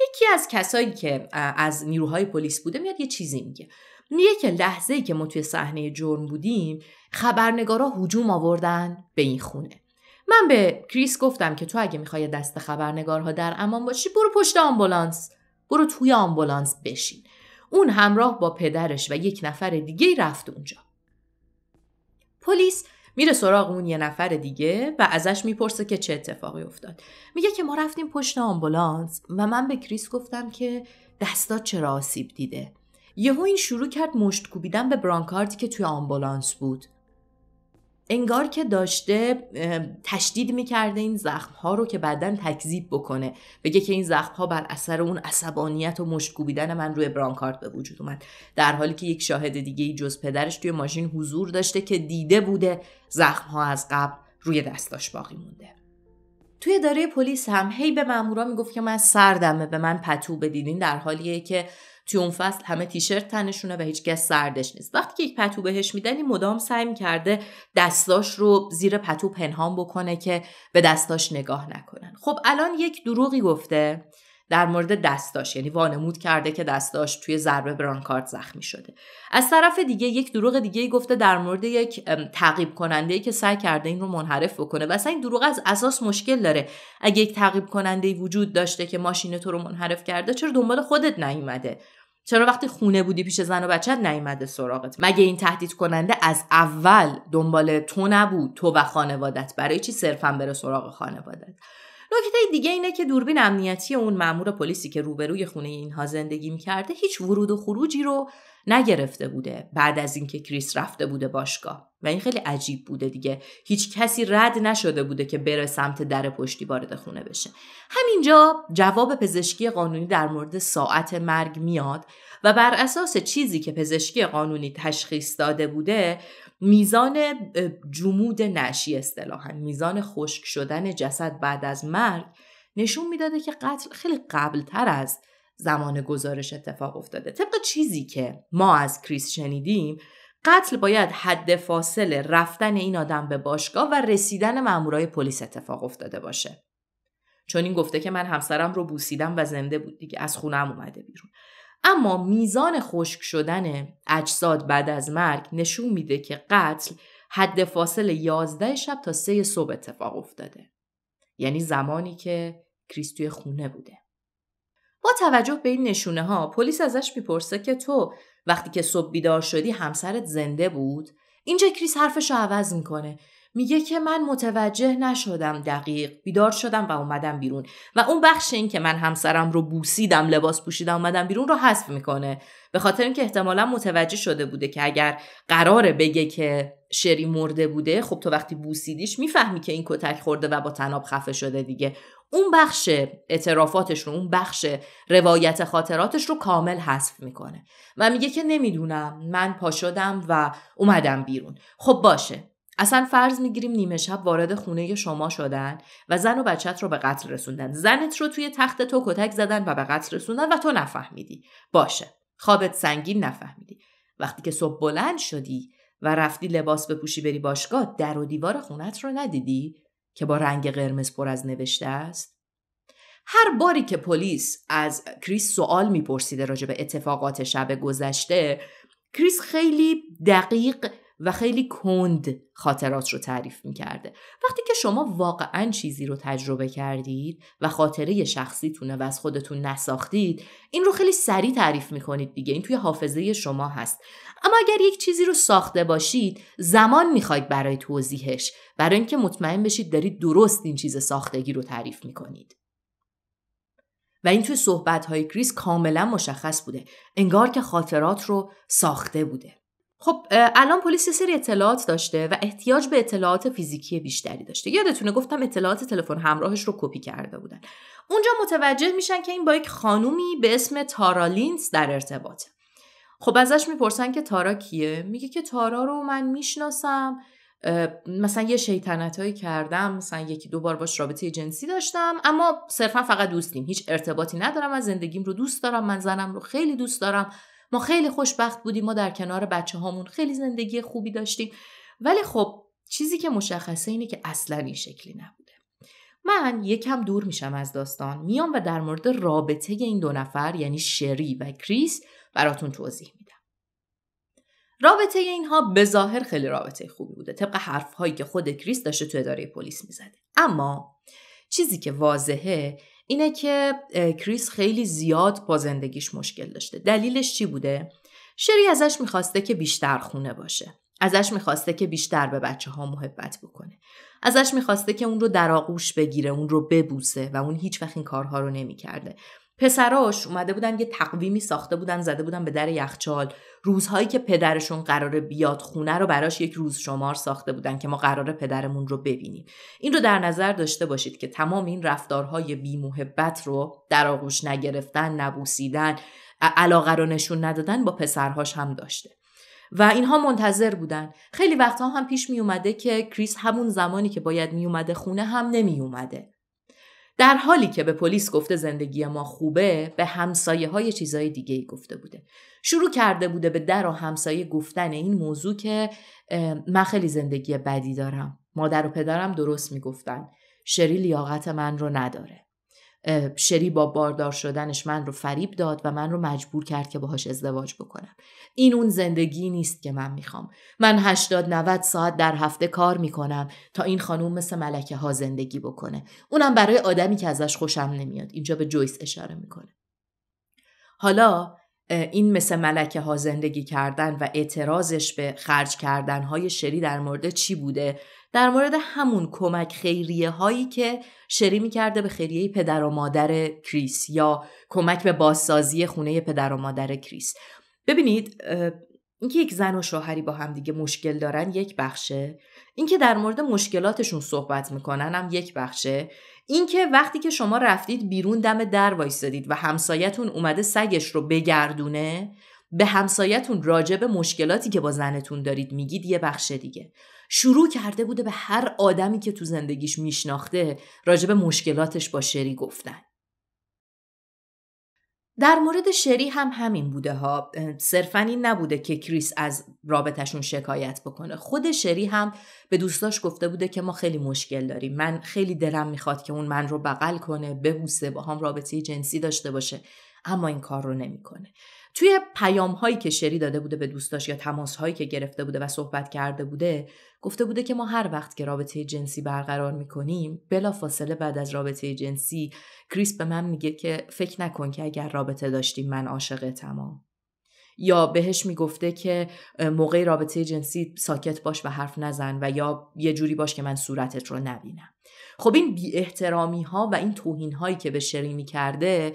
یکی از کسایی که از نیروهای پلیس بوده میاد یه چیزی میگه میگه که لحظه که ما توی صحنه جرم بودیم خبرنگارا هجوم آوردن به این خونه من به کریس گفتم که تو اگه میخوای دست خبرنگارها در امان باشی برو پشت آمبولانس برو توی آمبولانس بشین اون همراه با پدرش و یک نفر دیگه رفت اونجا پلیس میره سراغ اون یه نفر دیگه و ازش میپرسه که چه اتفاقی افتاد میگه که ما رفتیم پشت آمبولانس و من به کریس گفتم که دستات چرا آسیب دیده یهو این شروع کرد مشت کوبیدن به برانکارتی که توی آمبولانس بود انگار که داشته تشدید میکرده این زخم ها رو که بعدا تکذیب بکنه بگه که این زخم ها بر اثر اون عصبانیت و مشکوبیدن من روی برانکارد به وجود اومد در حالی که یک شاهد دیگه ای جز پدرش توی ماشین حضور داشته که دیده بوده زخم ها از قبل روی دستاش باقی مونده توی اداره پلیس هم هی به مامورا میگفت که من سردمه به من پتو بدیدین در حالیه که توی اون فصل همه تیشرت تنشونه و هیچکس سردش نیست وقتی که یک پتو بهش میدن این مدام سعی کرده دستاش رو زیر پتو پنهان بکنه که به دستاش نگاه نکنن خب الان یک دروغی گفته در مورد دستاش یعنی وانمود کرده که دستاش توی ضربه برانکارد زخمی شده از طرف دیگه یک دروغ دیگه گفته در مورد یک تعقیب کننده که سعی کرده این رو منحرف بکنه و این دروغ از اساس مشکل داره اگه یک تعقیب کننده وجود داشته که ماشین تو رو منحرف کرده چرا دنبال خودت نیومده چرا وقتی خونه بودی پیش زن و بچت نیومده سراغت مگه این تهدید کننده از اول دنبال تو نبود تو و خانوادت برای چی صرفا بره سراغ خانوادت نکته دیگه اینه که دوربین امنیتی اون مامور پلیسی که روبروی خونه اینها زندگی میکرده هیچ ورود و خروجی رو نگرفته بوده بعد از اینکه کریس رفته بوده باشگاه و این خیلی عجیب بوده دیگه هیچ کسی رد نشده بوده که بره سمت در پشتی وارد خونه بشه همینجا جواب پزشکی قانونی در مورد ساعت مرگ میاد و بر اساس چیزی که پزشکی قانونی تشخیص داده بوده میزان جمود نشی اصطلاحا میزان خشک شدن جسد بعد از مرگ نشون میداده که قتل خیلی قبلتر از زمان گزارش اتفاق افتاده طبق چیزی که ما از کریس شنیدیم قتل باید حد فاصله رفتن این آدم به باشگاه و رسیدن مامورای پلیس اتفاق افتاده باشه چون این گفته که من همسرم رو بوسیدم و زنده بود دیگه از خونم اومده بیرون اما میزان خشک شدن اجساد بعد از مرگ نشون میده که قتل حد فاصل 11 شب تا 3 صبح اتفاق افتاده. یعنی زمانی که کریس توی خونه بوده. با توجه به این نشونه ها پلیس ازش میپرسه که تو وقتی که صبح بیدار شدی همسرت زنده بود اینجا کریس حرفش رو عوض میکنه میگه که من متوجه نشدم دقیق بیدار شدم و اومدم بیرون و اون بخش این که من همسرم رو بوسیدم لباس پوشیدم اومدم بیرون رو حذف میکنه به خاطر اینکه احتمالا متوجه شده بوده که اگر قراره بگه که شری مرده بوده خب تو وقتی بوسیدیش میفهمی که این کتک خورده و با تناب خفه شده دیگه اون بخش اعترافاتش رو اون بخش روایت خاطراتش رو کامل حذف میکنه و میگه که نمیدونم من پا شدم و اومدم بیرون خب باشه اصلا فرض میگیریم نیمه شب وارد خونه شما شدن و زن و بچت رو به قتل رسوندن زنت رو توی تخت تو کتک زدن و به قتل رسوندن و تو نفهمیدی باشه خوابت سنگین نفهمیدی وقتی که صبح بلند شدی و رفتی لباس بپوشی بری باشگاه در و دیوار خونت رو ندیدی که با رنگ قرمز پر از نوشته است هر باری که پلیس از کریس سوال میپرسیده راجع به اتفاقات شب گذشته کریس خیلی دقیق و خیلی کند خاطرات رو تعریف کرده. وقتی که شما واقعا چیزی رو تجربه کردید و خاطره شخصیتونه و از خودتون نساختید این رو خیلی سریع تعریف میکنید دیگه این توی حافظه شما هست اما اگر یک چیزی رو ساخته باشید زمان میخواید برای توضیحش برای اینکه مطمئن بشید دارید درست این چیز ساختگی رو تعریف کنید. و این توی صحبت های کریس کاملا مشخص بوده انگار که خاطرات رو ساخته بوده خب الان پلیس یه سری اطلاعات داشته و احتیاج به اطلاعات فیزیکی بیشتری داشته یادتونه گفتم اطلاعات تلفن همراهش رو کپی کرده بودن اونجا متوجه میشن که این با یک خانومی به اسم تارا لینز در ارتباطه خب ازش میپرسن که تارا کیه میگه که تارا رو من میشناسم مثلا یه شیطنتایی کردم مثلا یکی دو بار باش رابطه جنسی داشتم اما صرفا فقط دوستیم هیچ ارتباطی ندارم از زندگیم رو دوست دارم من زنم رو خیلی دوست دارم ما خیلی خوشبخت بودیم ما در کنار بچه هامون خیلی زندگی خوبی داشتیم ولی خب چیزی که مشخصه اینه که اصلا این شکلی نبوده من یکم دور میشم از داستان میام و در مورد رابطه این دو نفر یعنی شری و کریس براتون توضیح میدم رابطه اینها به ظاهر خیلی رابطه خوبی بوده طبق حرفهایی که خود کریس داشته تو اداره پلیس میزده اما چیزی که واضحه اینه که کریس خیلی زیاد با زندگیش مشکل داشته دلیلش چی بوده شری ازش میخواسته که بیشتر خونه باشه ازش میخواسته که بیشتر به بچه ها محبت بکنه ازش میخواسته که اون رو در آغوش بگیره اون رو ببوسه و اون هیچ وقت این کارها رو نمیکرده پسراش اومده بودن یه تقویمی ساخته بودن زده بودن به در یخچال روزهایی که پدرشون قراره بیاد خونه رو براش یک روز شمار ساخته بودن که ما قرار پدرمون رو ببینیم این رو در نظر داشته باشید که تمام این رفتارهای بیمحبت رو در آغوش نگرفتن نبوسیدن علاقه رو نشون ندادن با پسرهاش هم داشته و اینها منتظر بودن خیلی وقتها هم پیش می اومده که کریس همون زمانی که باید می اومده خونه هم نمی اومده در حالی که به پلیس گفته زندگی ما خوبه به همسایه های چیزای دیگه ای گفته بوده شروع کرده بوده به در و همسایه گفتن این موضوع که من خیلی زندگی بدی دارم مادر و پدرم درست میگفتن شری لیاقت من رو نداره شری با باردار شدنش من رو فریب داد و من رو مجبور کرد که باهاش ازدواج بکنم این اون زندگی نیست که من میخوام من 80 90 ساعت در هفته کار میکنم تا این خانوم مثل ملکه ها زندگی بکنه اونم برای آدمی که ازش خوشم نمیاد اینجا به جویس اشاره میکنه حالا این مثل ملکه ها زندگی کردن و اعتراضش به خرج کردن های شری در مورد چی بوده در مورد همون کمک خیریه هایی که شری میکرده به خیریه پدر و مادر کریس یا کمک به بازسازی خونه پدر و مادر کریس ببینید اینکه یک زن و شوهری با هم دیگه مشکل دارن یک بخشه اینکه در مورد مشکلاتشون صحبت میکنن هم یک بخشه اینکه وقتی که شما رفتید بیرون دم در وایسادید و همسایتون اومده سگش رو بگردونه به همسایتون راجع به مشکلاتی که با زنتون دارید میگید یه بخش دیگه شروع کرده بوده به هر آدمی که تو زندگیش میشناخته راجب مشکلاتش با شری گفتن. در مورد شری هم همین بوده ها صرفا این نبوده که کریس از رابطهشون شکایت بکنه خود شری هم به دوستاش گفته بوده که ما خیلی مشکل داریم من خیلی دلم میخواد که اون من رو بغل کنه ببوسه با هم رابطه جنسی داشته باشه اما این کار رو نمیکنه توی پیام هایی که شری داده بوده به دوستاش یا تماس هایی که گرفته بوده و صحبت کرده بوده گفته بوده که ما هر وقت که رابطه جنسی برقرار میکنیم بلا فاصله بعد از رابطه جنسی کریس به من میگه که فکر نکن که اگر رابطه داشتیم من عاشق تمام یا بهش میگفته که موقع رابطه جنسی ساکت باش و حرف نزن و یا یه جوری باش که من صورتت رو نبینم خب این بی احترامی ها و این توهین هایی که به می کرده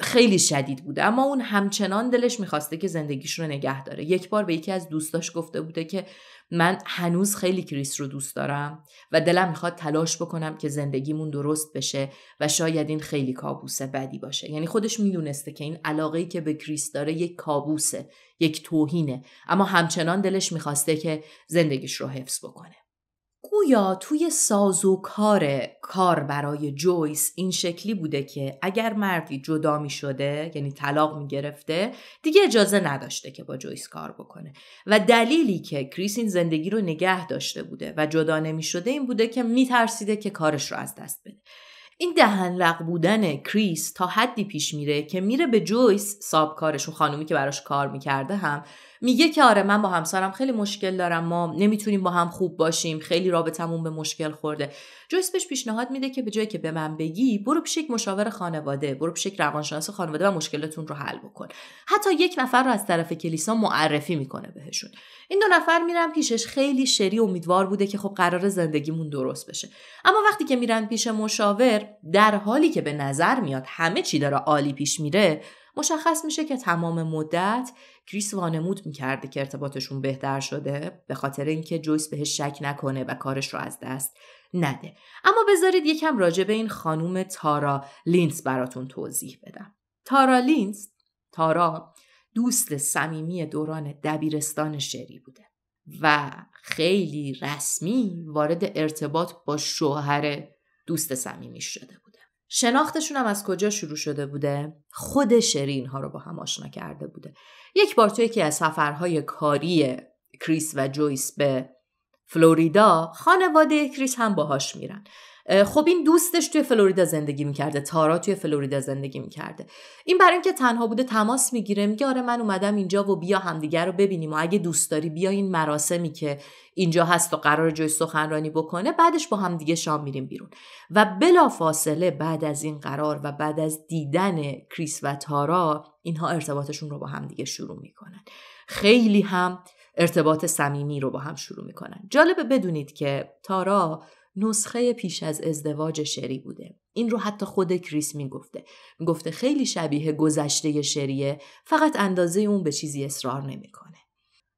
خیلی شدید بوده اما اون همچنان دلش میخواسته که زندگیش رو نگه داره یک بار به یکی از دوستاش گفته بوده که من هنوز خیلی کریس رو دوست دارم و دلم میخواد تلاش بکنم که زندگیمون درست بشه و شاید این خیلی کابوس بدی باشه یعنی خودش میدونسته که این علاقه که به کریس داره یک کابوسه یک توهینه اما همچنان دلش میخواسته که زندگیش رو حفظ بکنه گویا توی و کار کار برای جویس این شکلی بوده که اگر مردی جدا می شده یعنی طلاق می گرفته دیگه اجازه نداشته که با جویس کار بکنه و دلیلی که کریس این زندگی رو نگه داشته بوده و جدا نمی شده این بوده که می ترسیده که کارش رو از دست بده این دهنلق بودن کریس تا حدی پیش میره که میره به جویس ساب کارش و خانومی که براش کار میکرده هم میگه که آره من با همسرم خیلی مشکل دارم ما نمیتونیم با هم خوب باشیم خیلی رابطمون به مشکل خورده جویس بهش پیشنهاد میده که به جایی که به من بگی برو پیش یک مشاور خانواده برو پیش یک روانشناس خانواده و مشکلتون رو حل بکن حتی یک نفر رو از طرف کلیسا معرفی میکنه بهشون این دو نفر میرن پیشش خیلی شری امیدوار بوده که خب قرار زندگیمون درست بشه اما وقتی که میرن پیش مشاور در حالی که به نظر میاد همه چی داره عالی پیش میره مشخص میشه که تمام مدت کریس وانمود میکرده که ارتباطشون بهتر شده به خاطر اینکه جویس بهش شک نکنه و کارش رو از دست نده اما بذارید یکم راجع به این خانوم تارا لینز براتون توضیح بدم تارا لینز تارا دوست صمیمی دوران دبیرستان شری بوده و خیلی رسمی وارد ارتباط با شوهر دوست صمیمی شده شناختشون هم از کجا شروع شده بوده خود شرین ها رو با هم آشنا کرده بوده یک بار توی یکی از سفرهای کاری کریس و جویس به فلوریدا خانواده کریس هم باهاش میرن خب این دوستش توی فلوریدا زندگی میکرده تارا توی فلوریدا زندگی میکرده این برای اینکه تنها بوده تماس میگیره میگه آره من اومدم اینجا و بیا همدیگر رو ببینیم و اگه دوست داری بیا این مراسمی که اینجا هست و قرار جای سخنرانی بکنه بعدش با هم دیگه شام میریم بیرون و بلا فاصله بعد از این قرار و بعد از دیدن کریس و تارا اینها ارتباطشون رو با همدیگه شروع میکنن خیلی هم ارتباط صمیمی رو با هم شروع میکنن جالبه بدونید که تارا نسخه پیش از ازدواج شری بوده این رو حتی خود کریس میگفته میگفته خیلی شبیه گذشته شریه فقط اندازه اون به چیزی اصرار نمیکنه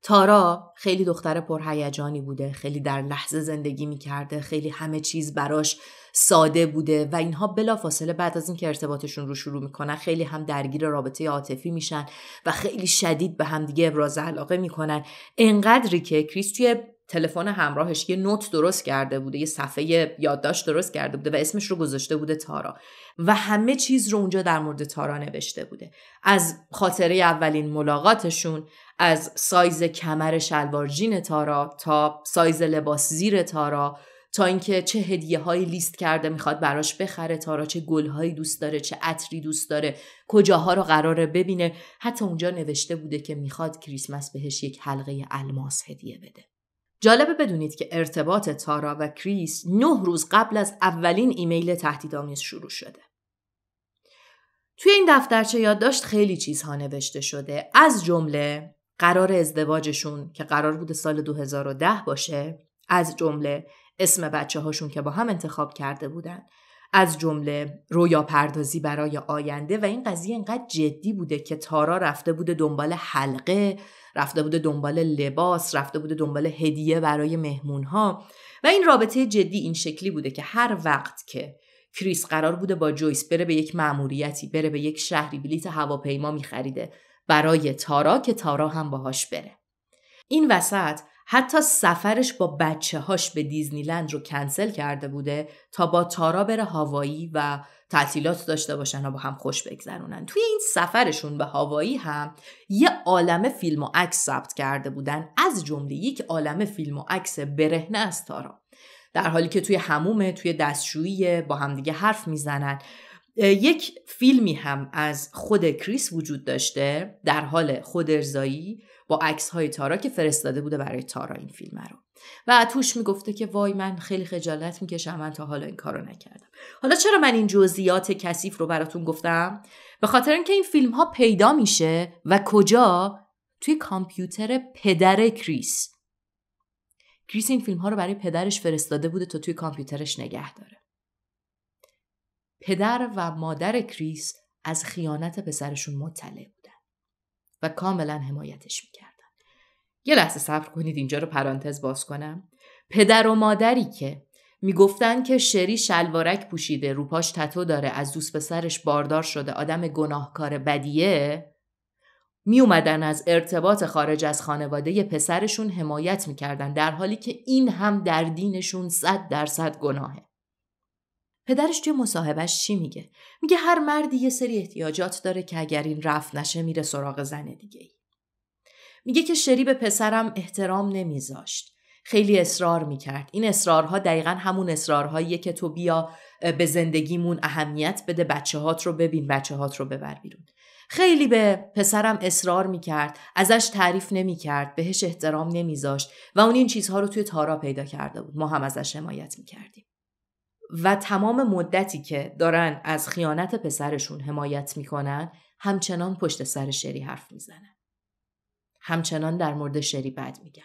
تارا خیلی دختر پرهیجانی بوده خیلی در لحظه زندگی میکرده خیلی همه چیز براش ساده بوده و اینها بلافاصله بعد از اینکه ارتباطشون رو شروع میکنن خیلی هم درگیر رابطه عاطفی میشن و خیلی شدید به همدیگه ابراز علاقه میکنن انقدری که کریس تلفن همراهش یه نوت درست کرده بوده یه صفحه یادداشت درست کرده بوده و اسمش رو گذاشته بوده تارا و همه چیز رو اونجا در مورد تارا نوشته بوده از خاطره اولین ملاقاتشون از سایز کمر شلوار جین تارا تا سایز لباس زیر تارا تا اینکه چه هدیه هایی لیست کرده میخواد براش بخره تارا چه گل هایی دوست داره چه عطری دوست داره کجاها رو قراره ببینه حتی اونجا نوشته بوده که میخواد کریسمس بهش یک حلقه الماس هدیه بده جالبه بدونید که ارتباط تارا و کریس نه روز قبل از اولین ایمیل تهدیدآمیز شروع شده. توی این دفترچه یادداشت خیلی چیزها نوشته شده از جمله قرار ازدواجشون که قرار بود سال 2010 باشه از جمله اسم بچه هاشون که با هم انتخاب کرده بودن از جمله رویا پردازی برای آینده و این قضیه اینقدر جدی بوده که تارا رفته بوده دنبال حلقه رفته بوده دنبال لباس رفته بوده دنبال هدیه برای مهمون ها و این رابطه جدی این شکلی بوده که هر وقت که کریس قرار بوده با جویس بره به یک مأموریتی بره به یک شهری بلیت هواپیما میخریده برای تارا که تارا هم باهاش بره این وسط حتی سفرش با بچه هاش به دیزنیلند رو کنسل کرده بوده تا با تارا بره هاوایی و تعطیلات داشته باشن و با هم خوش بگذرونن توی این سفرشون به هاوایی هم یه عالم فیلم و عکس ثبت کرده بودن از جمله یک عالم فیلم و عکس برهنه از تارا در حالی که توی همومه توی دستشویی با همدیگه حرف میزنن یک فیلمی هم از خود کریس وجود داشته در حال خودارضایی با عکس های تارا که فرستاده بوده برای تارا این فیلم رو و توش میگفته که وای من خیلی خجالت میکشم من تا حالا این کارو نکردم حالا چرا من این جزئیات کثیف رو براتون گفتم به خاطر اینکه این فیلم ها پیدا میشه و کجا توی کامپیوتر پدر کریس کریس این فیلم ها رو برای پدرش فرستاده بوده تا توی کامپیوترش نگه داره پدر و مادر کریس از خیانت پسرشون مطلع و کاملا حمایتش میکردن یه لحظه صبر کنید اینجا رو پرانتز باز کنم پدر و مادری که میگفتن که شری شلوارک پوشیده روپاش تتو داره از دوست پسرش باردار شده آدم گناهکار بدیه می اومدن از ارتباط خارج از خانواده پسرشون حمایت میکردن در حالی که این هم در دینشون صد درصد گناهه پدرش توی مصاحبهش چی میگه میگه هر مردی یه سری احتیاجات داره که اگر این رفت نشه میره سراغ زن دیگه ای. میگه که شری به پسرم احترام نمیذاشت خیلی اصرار میکرد این اصرارها دقیقا همون اصرارهاییه که تو بیا به زندگیمون اهمیت بده بچه هات رو ببین بچه هات رو ببر بیرون خیلی به پسرم اصرار میکرد ازش تعریف نمیکرد بهش احترام نمیذاشت و اون این چیزها رو توی تارا پیدا کرده بود ما هم ازش حمایت میکردیم و تمام مدتی که دارن از خیانت پسرشون حمایت میکنن همچنان پشت سر شری حرف میزنن. همچنان در مورد شری بد میگن.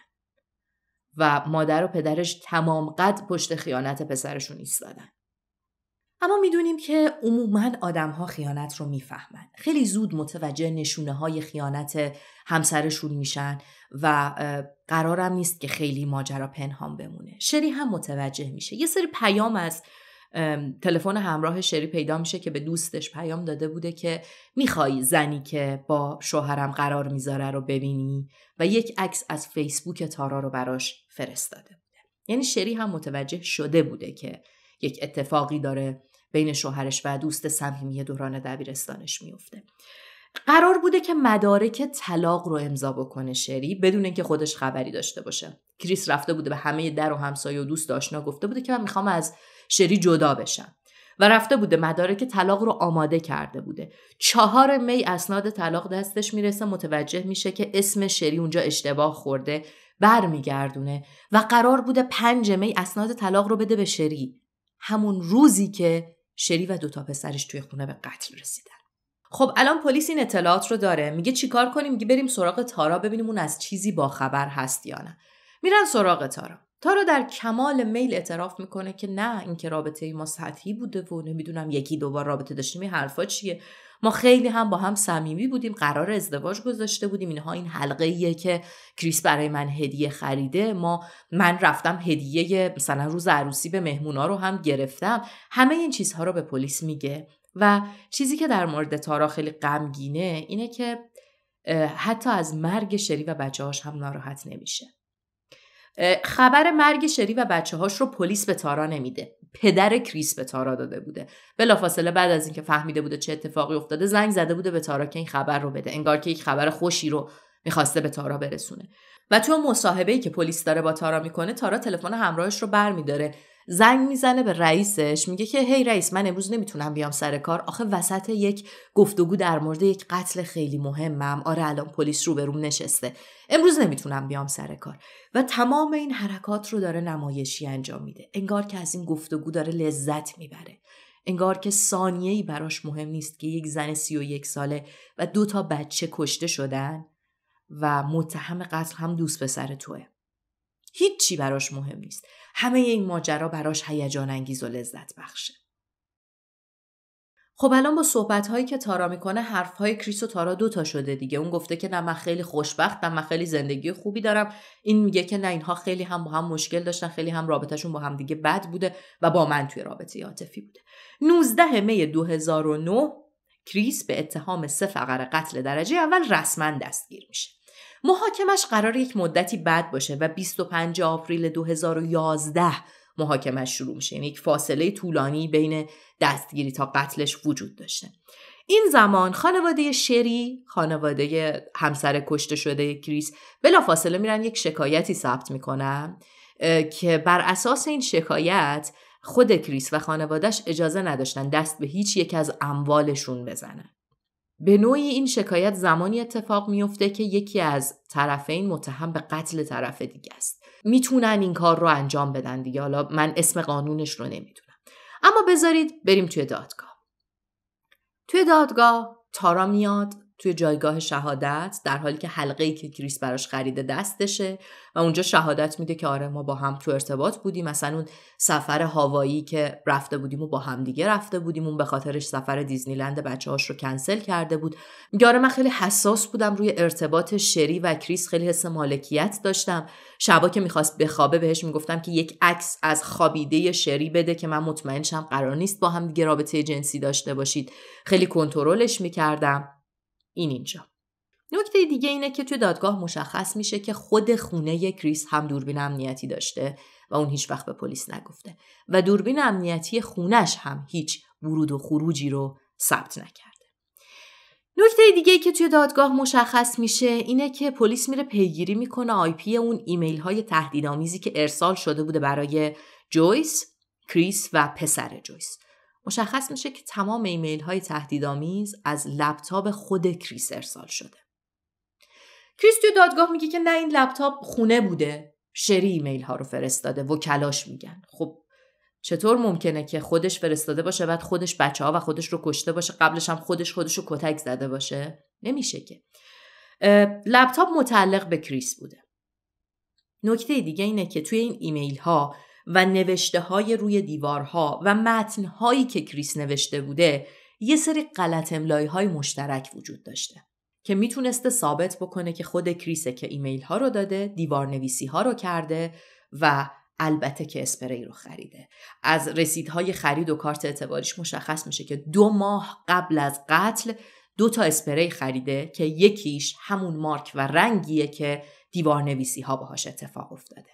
و مادر و پدرش تمام قد پشت خیانت پسرشون ایستادن. اما میدونیم که عموما آدمها خیانت رو میفهمن خیلی زود متوجه نشونه های خیانت همسرشون میشن و قرارم نیست که خیلی ماجرا پنهان بمونه شری هم متوجه میشه یه سری پیام از تلفن همراه شری پیدا میشه که به دوستش پیام داده بوده که میخوای زنی که با شوهرم قرار میذاره رو ببینی و یک عکس از فیسبوک تارا رو براش فرستاده بوده یعنی شری هم متوجه شده بوده که یک اتفاقی داره بین شوهرش و دوست صمیمی دوران دبیرستانش میفته قرار بوده که مدارک طلاق رو امضا بکنه شری بدون اینکه خودش خبری داشته باشه کریس رفته بوده به همه در و همسایه و دوست آشنا گفته بوده که من میخوام از شری جدا بشم و رفته بوده مدارک طلاق رو آماده کرده بوده چهار می اسناد طلاق دستش میرسه متوجه میشه که اسم شری اونجا اشتباه خورده برمیگردونه و قرار بوده پنج می اسناد طلاق رو بده به شری همون روزی که شری و دوتا پسرش توی خونه به قتل رسیدن خب الان پلیس این اطلاعات رو داره میگه چیکار کنیم میگه بریم سراغ تارا ببینیم اون از چیزی با خبر هست یا نه میرن سراغ تارا تارا در کمال میل اعتراف میکنه که نه اینکه رابطه ای ما سطحی بوده و نمیدونم یکی دوبار رابطه داشتیم این حرفا چیه ما خیلی هم با هم صمیمی بودیم قرار ازدواج گذاشته بودیم اینها این حلقه ایه که کریس برای من هدیه خریده ما من رفتم هدیه مثلا روز عروسی به مهمونا رو هم گرفتم همه این چیزها رو به پلیس میگه و چیزی که در مورد تارا خیلی غمگینه اینه که حتی از مرگ شری و بچه‌هاش هم ناراحت نمیشه خبر مرگ شری و بچه هاش رو پلیس به تارا نمیده پدر کریس به تارا داده بوده بلافاصله بعد از اینکه فهمیده بوده چه اتفاقی افتاده زنگ زده بوده به تارا که این خبر رو بده انگار که یک خبر خوشی رو میخواسته به تارا برسونه و تو مصاحبه ای که پلیس داره با تارا میکنه تارا تلفن همراهش رو برمیداره زنگ میزنه به رئیسش میگه که هی رئیس من امروز نمیتونم بیام سر کار آخه وسط یک گفتگو در مورد یک قتل خیلی مهمم آره الان پلیس رو روم نشسته امروز نمیتونم بیام سر کار و تمام این حرکات رو داره نمایشی انجام میده انگار که از این گفتگو داره لذت میبره انگار که ای براش مهم نیست که یک زن سی و یک ساله و دو تا بچه کشته شدن و متهم قتل هم دوست پسر توه هیچی براش مهم نیست همه این ماجرا براش هیجان انگیز و لذت بخشه. خب الان با صحبت هایی که تارا میکنه حرف های کریس و تارا دوتا شده دیگه اون گفته که نه من خیلی خوشبخت نه من خیلی زندگی خوبی دارم این میگه که نه اینها خیلی هم با هم مشکل داشتن خیلی هم رابطهشون با هم دیگه بد بوده و با من توی رابطه عاطفی بوده 19 می 2009 کریس به اتهام سه فقر قتل درجه اول رسما دستگیر میشه محاکمش قرار یک مدتی بعد باشه و 25 آوریل 2011 محاکمش شروع میشه یعنی یک فاصله طولانی بین دستگیری تا قتلش وجود داشته این زمان خانواده شری خانواده همسر کشته شده کریس بلافاصله میرن یک شکایتی ثبت میکنن که بر اساس این شکایت خود کریس و خانوادهش اجازه نداشتن دست به هیچ یک از اموالشون بزنن به نوعی این شکایت زمانی اتفاق میفته که یکی از طرفین متهم به قتل طرف دیگه است میتونن این کار رو انجام بدن دیگه حالا من اسم قانونش رو نمیدونم اما بذارید بریم توی دادگاه توی دادگاه تارا میاد توی جایگاه شهادت در حالی که حلقه ای که کریس براش خریده دستشه و اونجا شهادت میده که آره ما با هم تو ارتباط بودیم مثلا اون سفر هاوایی که رفته بودیم و با هم دیگه رفته بودیم اون به خاطرش سفر دیزنیلند بچه‌هاش رو کنسل کرده بود میگه آره من خیلی حساس بودم روی ارتباط شری و کریس خیلی حس مالکیت داشتم شبا که میخواست بخوابه بهش میگفتم که یک عکس از خوابیده شری بده که من مطمئن شم قرار نیست با هم دیگه رابطه جنسی داشته باشید خیلی کنترلش میکردم این اینجا نکته دیگه اینه که توی دادگاه مشخص میشه که خود خونه کریس هم دوربین امنیتی داشته و اون هیچ وقت به پلیس نگفته و دوربین امنیتی خونش هم هیچ ورود و خروجی رو ثبت نکرده نکته دیگه که توی دادگاه مشخص میشه اینه که پلیس میره پیگیری میکنه آی پی اون ایمیل های تهدیدآمیزی که ارسال شده بوده برای جویس، کریس و پسر جویس. مشخص میشه که تمام ایمیل های تهدیدآمیز از لپتاپ خود کریس ارسال شده کریس توی دادگاه میگه که نه این لپتاپ خونه بوده شری ایمیل ها رو فرستاده و کلاش میگن خب چطور ممکنه که خودش فرستاده باشه بعد خودش بچه ها و خودش رو کشته باشه قبلش هم خودش خودش رو کتک زده باشه نمیشه که لپتاپ متعلق به کریس بوده نکته دیگه اینه که توی این ایمیل ها و نوشته های روی دیوارها و متن هایی که کریس نوشته بوده یه سری غلط املایی های مشترک وجود داشته که میتونسته ثابت بکنه که خود کریس که ایمیل ها رو داده دیوار نویسی ها رو کرده و البته که اسپری رو خریده از رسیدهای خرید و کارت اعتباریش مشخص میشه که دو ماه قبل از قتل دو تا اسپری خریده که یکیش همون مارک و رنگیه که دیوار نویسی ها باهاش اتفاق افتاده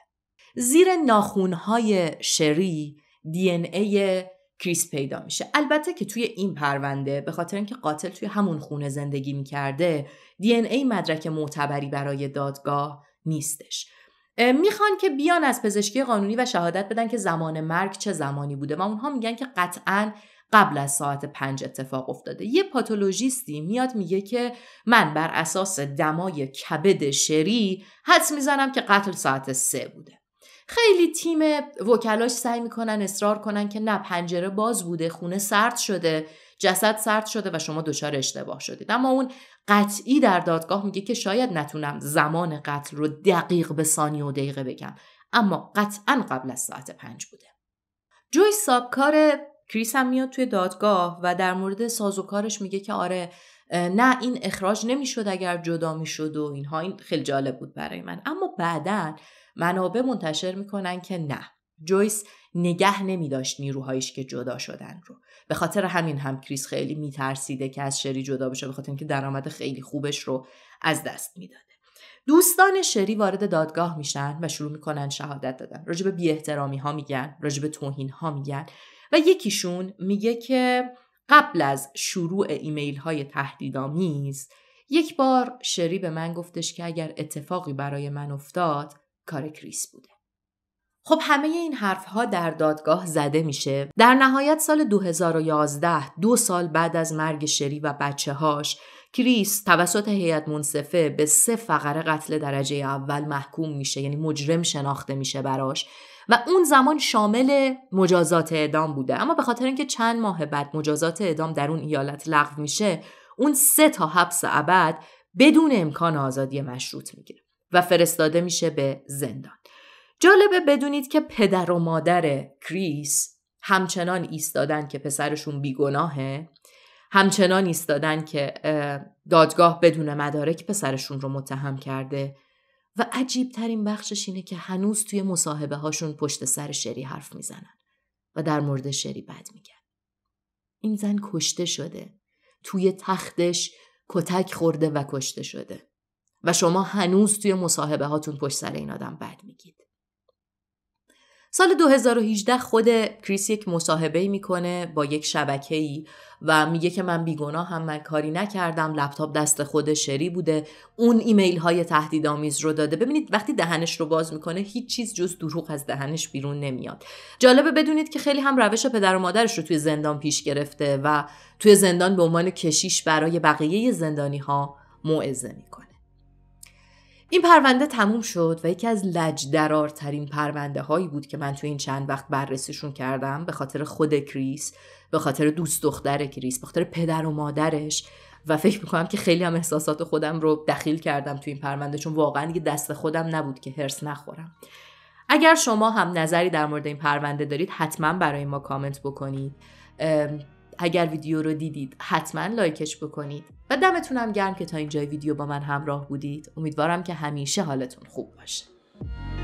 زیر ناخونهای شری دی ان ای کریس پیدا میشه البته که توی این پرونده به خاطر اینکه قاتل توی همون خونه زندگی میکرده دی ان ای مدرک معتبری برای دادگاه نیستش میخوان که بیان از پزشکی قانونی و شهادت بدن که زمان مرگ چه زمانی بوده و اونها میگن که قطعا قبل از ساعت پنج اتفاق افتاده یه پاتولوژیستی میاد میگه که من بر اساس دمای کبد شری حدس میزنم که قتل ساعت سه بوده خیلی تیم وکلاش سعی میکنن اصرار کنن که نه پنجره باز بوده خونه سرد شده جسد سرد شده و شما دچار اشتباه شدید اما اون قطعی در دادگاه میگه که شاید نتونم زمان قتل رو دقیق به ثانیه و دقیقه بگم اما قطعا قبل از ساعت پنج بوده جوی سابکار کریس هم میاد توی دادگاه و در مورد سازوکارش میگه که آره نه این اخراج نمیشد اگر جدا میشد و اینها این خیلی جالب بود برای من اما بعدا منابع منتشر میکنن که نه جویس نگه نمی داشت نیروهایش که جدا شدن رو به خاطر همین هم کریس خیلی میترسیده که از شری جدا بشه به خاطر اینکه درآمد خیلی خوبش رو از دست میداده دوستان شری وارد دادگاه میشن و شروع میکنن شهادت دادن راجب بی احترامی ها میگن راجب توهین ها میگن و یکیشون میگه که قبل از شروع ایمیل های تهدیدآمیز یک بار شری به من گفتش که اگر اتفاقی برای من افتاد کار کریس بوده خب همه این حرف ها در دادگاه زده میشه در نهایت سال 2011 دو سال بعد از مرگ شری و بچه هاش کریس توسط هیئت منصفه به سه فقره قتل درجه اول محکوم میشه یعنی مجرم شناخته میشه براش و اون زمان شامل مجازات اعدام بوده اما به خاطر اینکه چند ماه بعد مجازات اعدام در اون ایالت لغو میشه اون سه تا حبس ابد بدون امکان آزادی مشروط میگیره و فرستاده میشه به زندان جالبه بدونید که پدر و مادر کریس همچنان ایستادن که پسرشون بیگناهه همچنان ایستادن که دادگاه بدون مدارک پسرشون رو متهم کرده و عجیب ترین بخشش اینه که هنوز توی مصاحبه هاشون پشت سر شری حرف میزنن و در مورد شری بد میگن این زن کشته شده توی تختش کتک خورده و کشته شده و شما هنوز توی مصاحبه هاتون پشت سر این آدم بد میگید. سال 2018 خود کریس یک مصاحبه میکنه با یک شبکه ای و میگه که من بیگناه هم من کاری نکردم لپتاپ دست خود شری بوده اون ایمیل های تهدیدآمیز رو داده ببینید وقتی دهنش رو باز میکنه هیچ چیز جز دروغ از دهنش بیرون نمیاد جالبه بدونید که خیلی هم روش پدر و مادرش رو توی زندان پیش گرفته و توی زندان به عنوان کشیش برای بقیه زندانی ها موعظه میکنه این پرونده تموم شد و یکی از لجدرارترین پرونده هایی بود که من تو این چند وقت بررسیشون کردم به خاطر خود کریس به خاطر دوست دختر کریس به خاطر پدر و مادرش و فکر میکنم که خیلی هم احساسات خودم رو دخیل کردم تو این پرونده چون واقعا دیگه دست خودم نبود که هرس نخورم اگر شما هم نظری در مورد این پرونده دارید حتما برای ما کامنت بکنید اگر ویدیو رو دیدید حتما لایکش بکنید و دمتونم گرم که تا اینجای ویدیو با من همراه بودید امیدوارم که همیشه حالتون خوب باشه